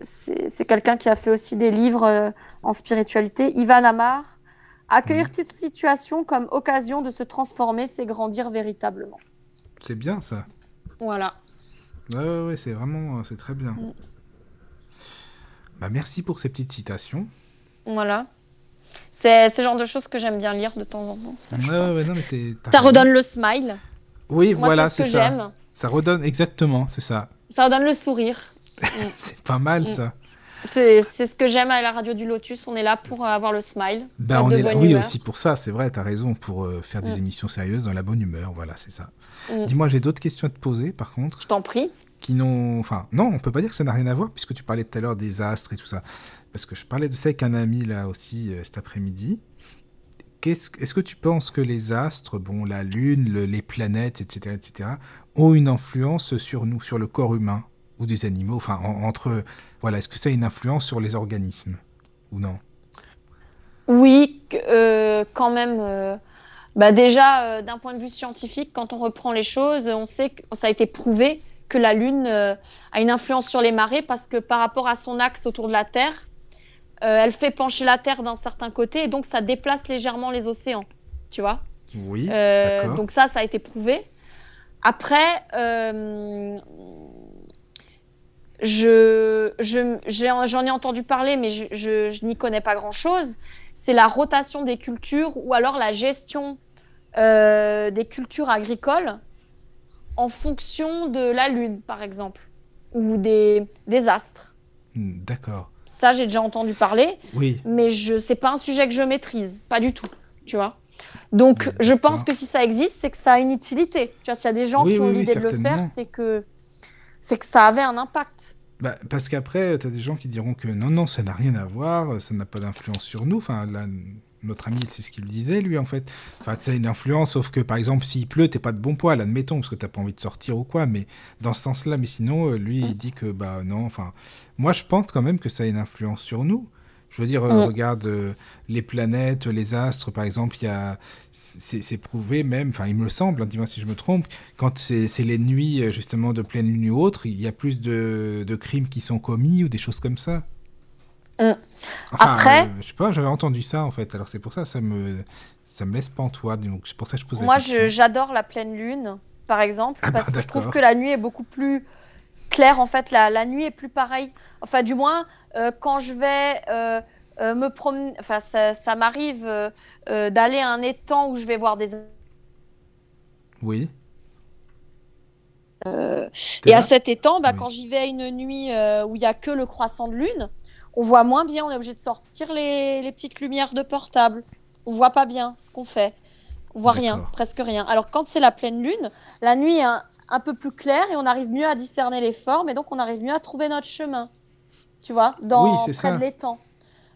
C'est, quelqu'un qui a fait aussi des livres euh, en spiritualité. Ivan Amar, accueillir hmm. toute situation comme occasion de se transformer, c'est grandir véritablement. C'est bien ça. Voilà. Ouais, ouais, c'est vraiment, euh, c'est très bien. Mm. Bah, merci pour ces petites citations. Voilà. C'est ce genre de choses que j'aime bien lire de temps en temps. Ça, mais redonne le smile. Oui, voilà, c'est ça. Ça redonne, exactement, c'est ça. Ça redonne le sourire. Mm. c'est pas mal, mm. ça. C'est ce que j'aime à la radio du Lotus. On est là pour avoir le smile. Bah, on est là, oui, aussi pour ça. C'est vrai, tu as raison. Pour euh, faire des mm. émissions sérieuses dans la bonne humeur. Voilà, c'est ça. Mm. Dis-moi, j'ai d'autres questions à te poser, par contre. Je t'en prie. Qui n'ont. Enfin, non, on peut pas dire que ça n'a rien à voir, puisque tu parlais tout à l'heure des astres et tout ça. Parce que je parlais de ça avec un ami, là aussi, euh, cet après-midi. Est-ce que tu penses que les astres, bon, la Lune, les planètes, etc., etc., ont une influence sur nous, sur le corps humain ou des animaux Enfin, entre. Voilà, est-ce que ça a une influence sur les organismes ou non Oui, euh, quand même. Euh, bah déjà, euh, d'un point de vue scientifique, quand on reprend les choses, on sait que ça a été prouvé que la Lune a une influence sur les marées parce que par rapport à son axe autour de la Terre, elle fait pencher la Terre d'un certain côté et donc ça déplace légèrement les océans. Tu vois Oui. donc ça, ça a été prouvé. Après, je, j'en ai, entendu parler, mais je, n'y connais pas grand-chose. C'est la rotation des cultures ou alors la gestion euh, des cultures agricoles en fonction de la Lune, par exemple, ou des, astres. Hmm, d'accord. Ça, j'ai déjà entendu parler, oui. mais ce n'est pas un sujet que je maîtrise, pas du tout, tu vois. Donc, hmm, je pense que si ça existe, c'est que ça a une utilité. Tu vois, s'il y a des gens qui ont l'idée de le faire, c'est que c'est que ça avait un impact. Bah, parce qu'après, tu as des gens qui diront que non, non, ça n'a rien à voir, ça n'a pas d'influence sur nous. Enfin, notre ami, c'est ce qu'il disait, lui, en fait. Enfin, ça a une influence, sauf que, par exemple, s'il pleut, t'es pas de bon poil, admettons, parce que t'as pas envie de sortir ou quoi, mais dans ce sens-là. Mais sinon, euh, lui, mm. il dit que, bah non, enfin, moi, je pense quand même que ça a une influence sur nous. Je veux dire, euh, mm. regarde euh, les planètes, les astres, par exemple, il c'est prouvé même, enfin, il me semble, hein, dis-moi si je me trompe, quand c'est les nuits, euh, justement, de pleine lune ou autre, il y a plus de, crimes qui sont commis ou des choses comme ça. Mm. Après. je sais pas, j'avais entendu ça, en fait. Alors, c'est pour ça, ça me, ça me laisse pantois. Donc, c'est pour ça que je pose Moi, j'adore la pleine lune, par exemple, ah bah, parce que je trouve que la nuit est beaucoup plus claire, en fait. La, la nuit est plus pareille. Enfin, du moins euh, quand je vais euh, euh, me promener, enfin, ça, m'arrive d'aller à un étang où je vais voir des. Oui. et à cet étang, bah, quand j'y vais à une nuit où il n'y a que le croissant de lune, on voit moins bien, on est obligé de sortir les, petites lumières de portable. On voit pas bien ce qu'on fait. On voit rien, presque rien. Alors quand c'est la pleine lune, la nuit est un, peu plus claire et on arrive mieux à discerner les formes et donc on arrive mieux à trouver notre chemin tu vois, dans les près de l'étang,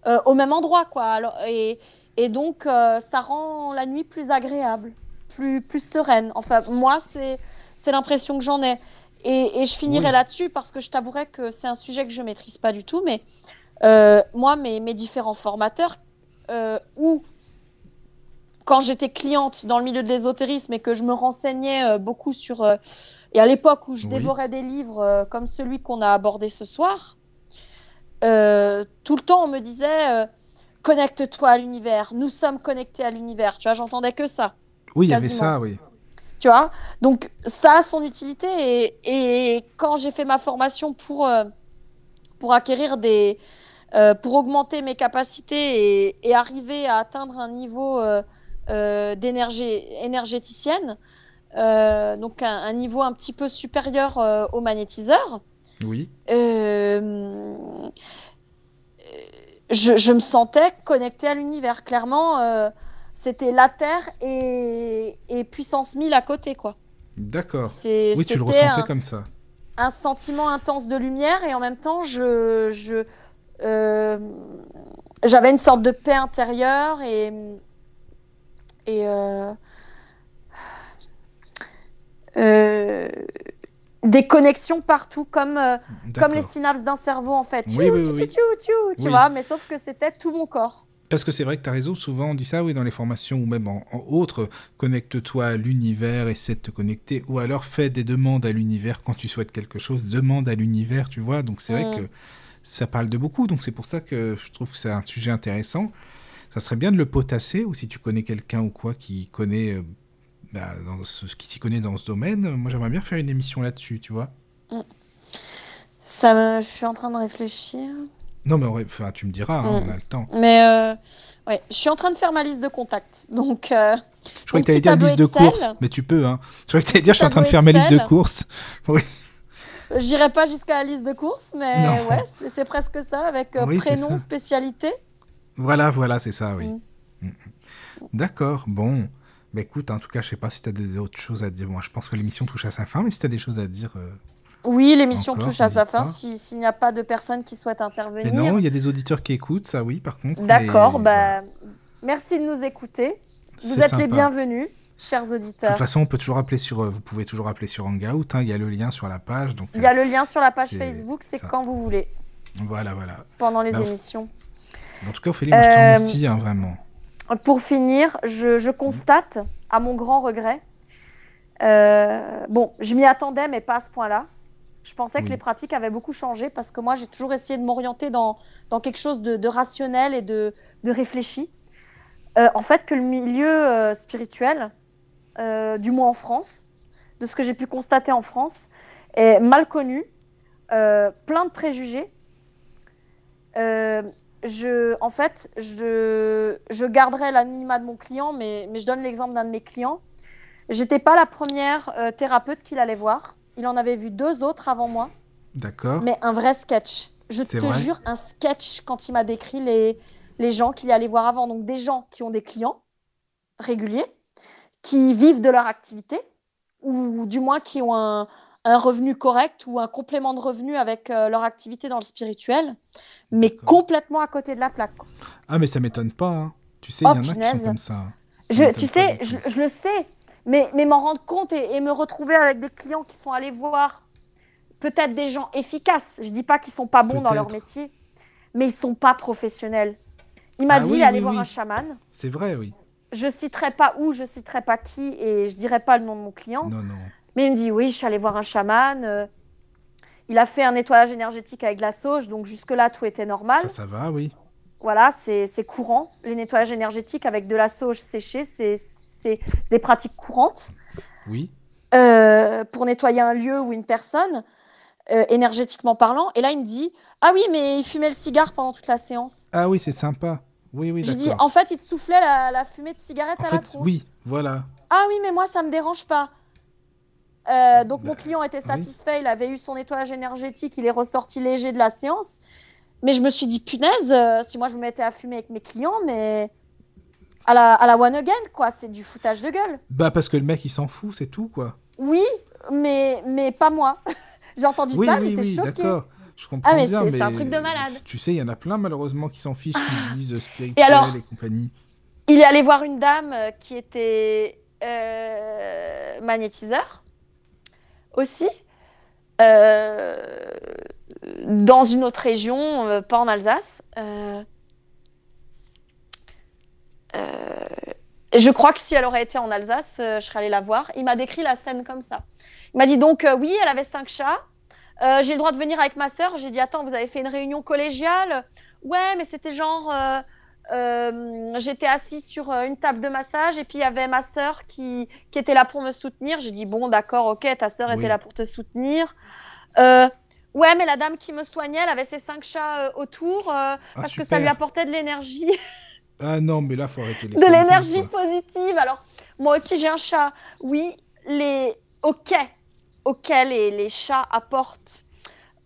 euh, au même endroit, quoi. Alors, et, et donc, euh, ça rend la nuit plus agréable, plus, plus sereine. Enfin, moi, c'est l'impression que j'en ai. Et, et, je finirai là-dessus parce que je t'avouerai que c'est un sujet que je maîtrise pas du tout, mais euh, moi, mes, mes, différents formateurs, ou quand j'étais cliente dans le milieu de l'ésotérisme et que je me renseignais beaucoup sur... et à l'époque où je dévorais des livres comme celui qu'on a abordé ce soir, euh, tout le temps, on me disait euh, connecte-toi à l'univers, nous sommes connectés à l'univers. Tu vois, j'entendais que ça. Oui, il y avait ça, oui. Tu vois, donc ça a son utilité. Et, quand j'ai fait ma formation pour, euh, pour acquérir des. pour augmenter mes capacités et, arriver à atteindre un niveau d'énergie énergéticienne, donc un, niveau un petit peu supérieur au magnétiseur, oui. Euh, je, me sentais connectée à l'univers. Clairement, euh, c'était la Terre et, puissance 1000 à côté, quoi. D'accord. Oui, tu le ressentais comme ça. Un sentiment intense de lumière et en même temps, je, euh, j'avais une sorte de paix intérieure et et des connexions partout, comme, euh, comme les synapses d'un cerveau, en fait. tu, tu, vois, mais sauf que c'était tout mon corps. Parce que c'est vrai que tu as raison, souvent on dit ça, oui, dans les formations ou même en, autres, connecte-toi à l'univers, essaie de te connecter, ou alors fais des demandes à l'univers quand tu souhaites quelque chose, demande à l'univers, tu vois, donc c'est vrai mm. que ça parle de beaucoup, donc c'est pour ça que je trouve que c'est un sujet intéressant. Ça serait bien de le potasser, ou si tu connais quelqu'un ou quoi qui connaît euh, bah, dans ce, qui s'y connaît dans ce domaine, moi j'aimerais bien faire une émission là-dessus, tu vois. Mm. Ça, je suis en train de réfléchir. Non, mais enfin, tu me diras, hein, mm. on a le temps. Mais euh, ouais, je suis en train de faire ma liste de contacts. Donc, euh, Je crois que tu allais dire liste de courses, mais tu peux. Hein. Je croyais que tu allais dire je suis en train de faire ma liste de courses. Oui. J'irai pas jusqu'à la liste de courses, mais ouais, c'est presque ça, avec euh, prénom, spécialité. Voilà, voilà, c'est ça, oui. Mm. D'accord, bon. Bah écoute, en tout cas, je sais pas si tu as d'autres choses à dire. Moi, je pense que l'émission touche à sa fin, mais si tu as des choses à dire. Euh, oui, l'émission touche à sa fin s'il n'y a pas de personnes qui souhaitent intervenir. Mais non, il y a des auditeurs qui écoutent, ça oui, par contre. D'accord, bah, merci de nous écouter. Vous êtes les bienvenus, chers auditeurs. De toute façon, on peut toujours appeler sur, euh, vous pouvez toujours appeler sur Hangout, hein. il y a le lien sur la page. Donc, il y a euh, le lien sur la page Facebook, c'est quand vous voulez. Voilà, voilà. Pendant les bah, émissions. En tout cas, Ophélie, je te remercie, hein, vraiment pour finir, je, mhm. constate, à mon grand regret, euh, bon, je m'y attendais, mais pas à ce point-là. Je pensais que les pratiques avaient beaucoup changé parce que moi, j'ai toujours essayé de m'orienter dans, quelque chose de, rationnel et de, réfléchi. Euh, en fait, que le milieu euh, spirituel, du moins en France, de ce que j'ai pu constater en France, est mal connu, plein de préjugés en fait, je, je garderai l'anonymat de mon client, mais, je donne l'exemple d'un de mes clients. J'étais pas la première euh, thérapeute qu'il allait voir. Il en avait vu deux autres avant moi. D'accord. Mais un vrai sketch. Je te jure, un sketch quand il m'a décrit les, les gens qu'il allait voir avant. Donc des gens qui ont des clients réguliers, qui vivent de leur activité, ou du moins qui ont un, un revenu correct ou un complément de revenu avec euh, leur activité dans le spirituel, mais complètement à côté de la plaque. Ah, mais ça m'étonne pas. Hein. Tu sais, il oh, y en a qui sont comme ça. Hein. tu sais, je, le sais, mais, m'en rendre compte et, me retrouver avec des clients qui sont allés voir peut-être des gens efficaces. Je ne dis pas qu'ils sont pas bons dans leur métier, mais ils sont pas professionnels. Il m'a ah dit d'aller voir un chaman. C'est vrai, oui. Je ne citerai pas où, je ne citerai pas qui et je ne dirai pas le nom de mon client. Non, non. Mais il me dit oui, je suis allé voir un chaman. Euh, il a fait un nettoyage énergétique avec de la sauge, donc jusque-là, tout était normal. Ça, va, oui. Voilà, c'est courant. Les nettoyages énergétiques avec de la sauge séchée, c'est des pratiques courantes. Oui. Euh, pour nettoyer un lieu ou une personne, euh, énergétiquement parlant. Et là, il me dit Ah oui, mais il fumait le cigare pendant toute la séance. Ah oui, c'est sympa. Oui, oui, En fait, il soufflait la, fumée de cigarette à la tronche. Oui, voilà. Ah oui, mais moi, ça me dérange pas. Euh, donc, mon bah, client était satisfait, il avait eu son nettoyage énergétique, il est ressorti léger de la séance. Mais je me suis dit, punaise, euh, si moi je me mettais à fumer avec mes clients, mais à la, à la one again, quoi, c'est du foutage de gueule. Bah, parce que le mec, il s'en fout, c'est tout, quoi. Oui, mais, mais pas moi. J'ai entendu ça, j'étais choquée. D'accord. Je comprends ah, mais c'est un truc de malade. Tu sais, il y en a plein malheureusement qui s'en fichent, qui disent euh, spirituel et, compagnie. Il est allé voir une dame qui était magnétiseur aussi, euh, dans une autre région, euh, pas en Alsace. Euh, je crois que si elle aurait été en Alsace, je serais allée la voir. Il m'a décrit la scène comme ça. Il m'a dit donc oui, elle avait cinq chats. j'ai le droit de venir avec ma sœur. J'ai dit attends, vous avez fait une réunion collégiale Ouais, mais c'était genre euh, j'étais assise sur euh, une table de massage et puis il y avait ma sœur qui, qui, était là pour me soutenir. J'ai dit bon d'accord, ok, ta sœur était là pour te soutenir. Euh, ouais, mais la dame qui me soignait, elle avait ses cinq chats autour ah, parce que ça lui apportait de l'énergie. ah non, mais là faut arrêter. de l'énergie positive. Alors moi aussi j'ai un chat. Oui, les ok, ok, les chats apportent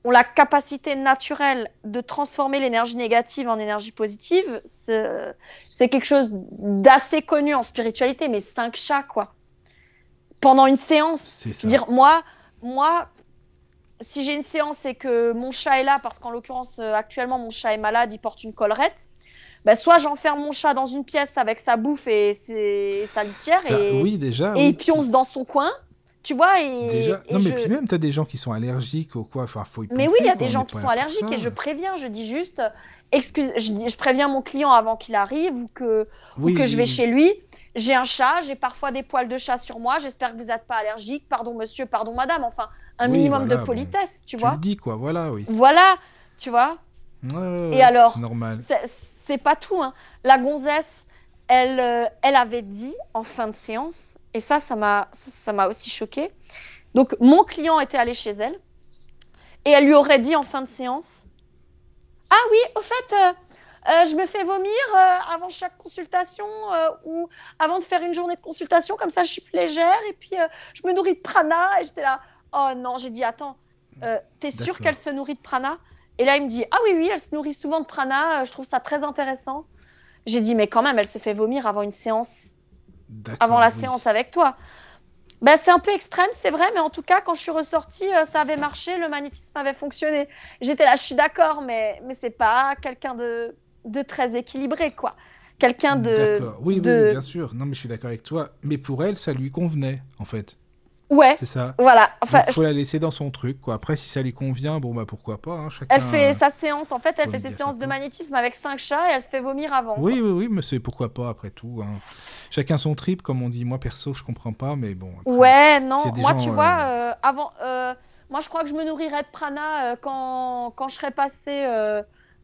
ont la capacité naturelle de transformer l'énergie négative en énergie positive, c'est quelque chose d'assez connu en spiritualité, mais cinq chats, quoi. Pendant une séance. Dire, moi, moi, si j'ai une séance et que mon chat est là, parce qu'en l'occurrence, euh, actuellement, mon chat est malade, il porte une collerette, ben soit j'enferme mon chat dans une pièce avec sa bouffe et, ses, sa litière bah et, oui, déjà, et il pionce dans son coin. Tu vois, et. Déjà... non, mais puis même, tu as des gens qui sont allergiques ou quoi. Enfin, faut y penser, Mais oui, il y a des gens qui sont allergiques et je préviens, je dis juste, excuse, je, je préviens mon client avant qu'il arrive ou que, ou que je vais chez lui. J'ai un chat, j'ai parfois des poils de chat sur moi, j'espère que vous n'êtes pas allergique, pardon monsieur, pardon madame, enfin, un minimum de politesse, tu vois. Tu le dis quoi, voilà, oui. Voilà, tu vois. et alors, c'est pas tout. Hein. La gonzesse, elle, euh, elle avait dit en fin de séance, et ça, ça m'a ça, m'a aussi choqué. Donc mon client était allé chez elle et elle lui aurait dit en fin de séance Ah oui, au fait, euh, euh, je me fais vomir euh, avant chaque consultation ou avant de faire une journée de consultation, comme ça je suis plus légère et puis je me nourris de prana. Et j'étais là Oh non, j'ai dit Attends, t'es sûr qu'elle se nourrit de prana Et là il me dit Ah oui, oui, elle se nourrit souvent de prana, je trouve ça très intéressant. J'ai dit Mais quand même, elle se fait vomir avant une séance avant la séance avec toi. Ben, c'est un peu extrême, c'est vrai, mais en tout cas, quand je suis ressortie, euh, ça avait marché, le magnétisme avait fonctionné. J'étais là, je suis d'accord, mais, mais c'est pas quelqu'un de, de très équilibré, quoi. Quelqu'un de. D'accord, oui, oui, bien sûr. Non, mais je suis d'accord avec toi. Mais pour elle, ça lui convenait, en fait. Ouais. C'est ça. Voilà. il faut la laisser dans son truc. Quoi. Après, si ça lui convient, bon, bah pourquoi pas. Hein, chacun... Elle fait sa séance, en fait, elle fait ses séances de magnétisme avec cinq chats et elle se fait vomir avant. Oui, oui, oui, mais c'est pourquoi pas après tout. Hein. Chacun son trip, comme on dit. Moi, perso, je comprends pas, mais bon. ouais, non. Moi, tu vois, euh, euh, avant. Euh, moi, je crois que je me nourrirais de prana quand, quand je serais passé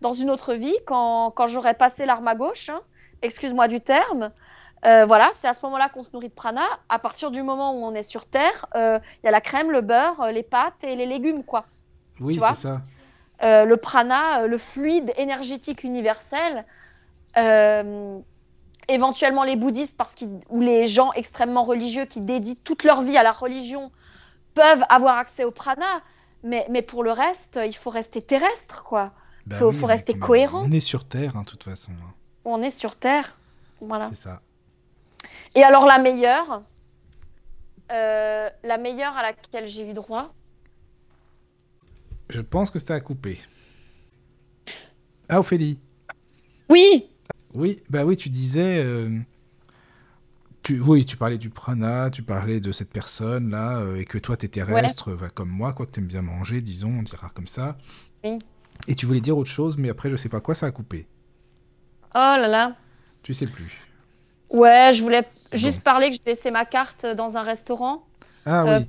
dans une autre vie, quand, quand j'aurais passé l'arme à gauche. Hein. Excuse-moi du terme. Euh, voilà, c'est à ce moment-là qu'on se nourrit de prana. À partir du moment où on est sur Terre, euh, il y a la crème, le beurre, euh, les pâtes et les légumes, quoi. Oui, c'est ça. le prana, le fluide énergétique universel, éventuellement les bouddhistes parce ou les gens extrêmement religieux qui dédient toute leur vie à la religion peuvent avoir accès au prana, mais, mais pour le reste, il faut rester terrestre, quoi. Il bah faut, rester cohérent. On est sur Terre, hein, de toute façon. Hein. On est sur Terre, voilà. C'est ça. Et alors la meilleure, euh, la meilleure à laquelle j'ai eu droit. Je pense que c'était à couper. Ah, Ophélie. Oui. Oui, bah oui, tu disais. Euh, tu, oui, tu parlais du prana, tu parlais de cette personne-là, euh, et que toi, t'es terrestre, va bah, comme moi, quoi, que tu aimes bien manger, disons, on dira comme ça. Oui. Et tu voulais dire autre chose, mais après, je sais pas quoi, ça a coupé. Oh là là. Tu sais plus. Ouais, je voulais Juste parler que j'ai laissé ma carte dans un restaurant. Ah euh,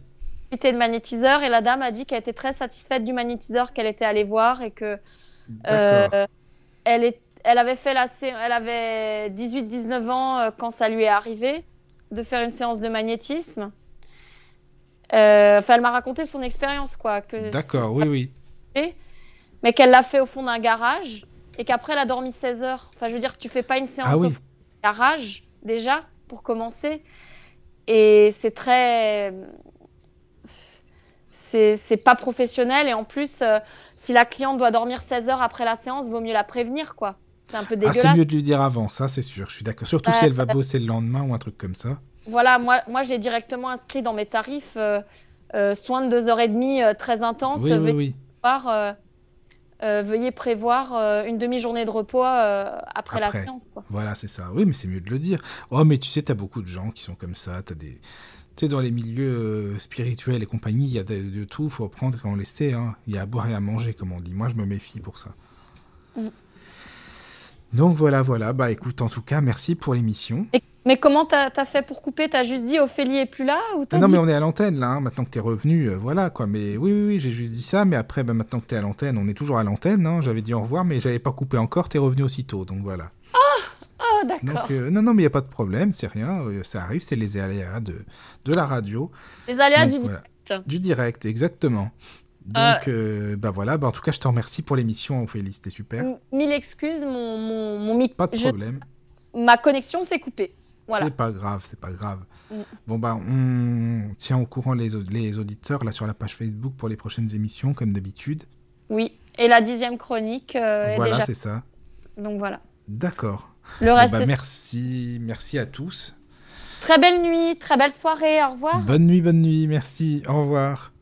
oui. de magnétiseur et la dame a dit qu'elle était très satisfaite du magnétiseur qu'elle était allée voir et que euh, elle, est, elle avait fait la elle avait 18-19 ans euh, quand ça lui est arrivé de faire une séance de magnétisme. elle m'a raconté son expérience, quoi. D'accord, oui, oui. mais qu'elle l'a fait au fond d'un garage et qu'après, elle a dormi 16 heures. Enfin, je veux dire, que tu fais pas une ah séance au garage, déjà pour commencer. Et c'est très. C'est pas professionnel. Et en plus, euh, si la cliente doit dormir 16 heures après la séance, vaut mieux la prévenir, quoi. C'est un peu dégueulasse. Ah, c'est mieux de lui dire avant, ça, c'est sûr. Je suis d'accord. Surtout si elle va bosser le lendemain ou un truc comme ça. Voilà, moi, moi je l'ai directement inscrit dans mes tarifs. Euh, euh, soins de 2h30 très intense Oui, Par, euh, veuillez prévoir euh, une demi-journée de repos euh, après, la séance. Voilà, c'est ça. Oui, mais c'est mieux de le dire. Oh, mais tu sais, tu as beaucoup de gens qui sont comme ça. Tu des tu sais, dans les milieux spirituels et compagnie, il y a de, de tout, faut prendre quand on laisser. Hein. Il y a à boire et à manger, comme on dit. Moi, je me méfie pour ça. Mm. Donc voilà, voilà. Bah écoute, en tout cas, merci pour l'émission. Mais comment t'as fait pour couper T'as juste dit Ophélie est plus là ou ah Non, mais on est à l'antenne là. Hein, maintenant que t'es revenu, euh, voilà quoi. Mais oui, oui, oui, j'ai juste dit ça. Mais après, bah, maintenant que t'es à l'antenne, on est toujours à l'antenne. Hein. J'avais dit au revoir, mais j'avais pas coupé encore. T'es revenu aussitôt, donc voilà. Ah, ah d'accord. Euh, non, non, mais il y a pas de problème, c'est rien. Euh, ça arrive, c'est les aléas de, la radio. Les aléas du direct. Du direct, exactement. Euh, Donc, euh, bah voilà, bah en tout cas, je te remercie pour l'émission, Ophélie, c'était super. Mille excuses, mon, mon, micro. Pas de problème. Ma connexion s'est coupée. Voilà. C'est pas grave, c'est pas grave. Mm. Bon, bah, on tient au courant les, les auditeurs là sur la page Facebook pour les prochaines émissions, comme d'habitude. Oui, et la dixième chronique. Euh, voilà, c'est ça. Donc voilà. D'accord. Le reste. Bah, merci, merci à tous. Très belle nuit, très belle soirée, au revoir. Bonne nuit, bonne nuit, merci, au revoir.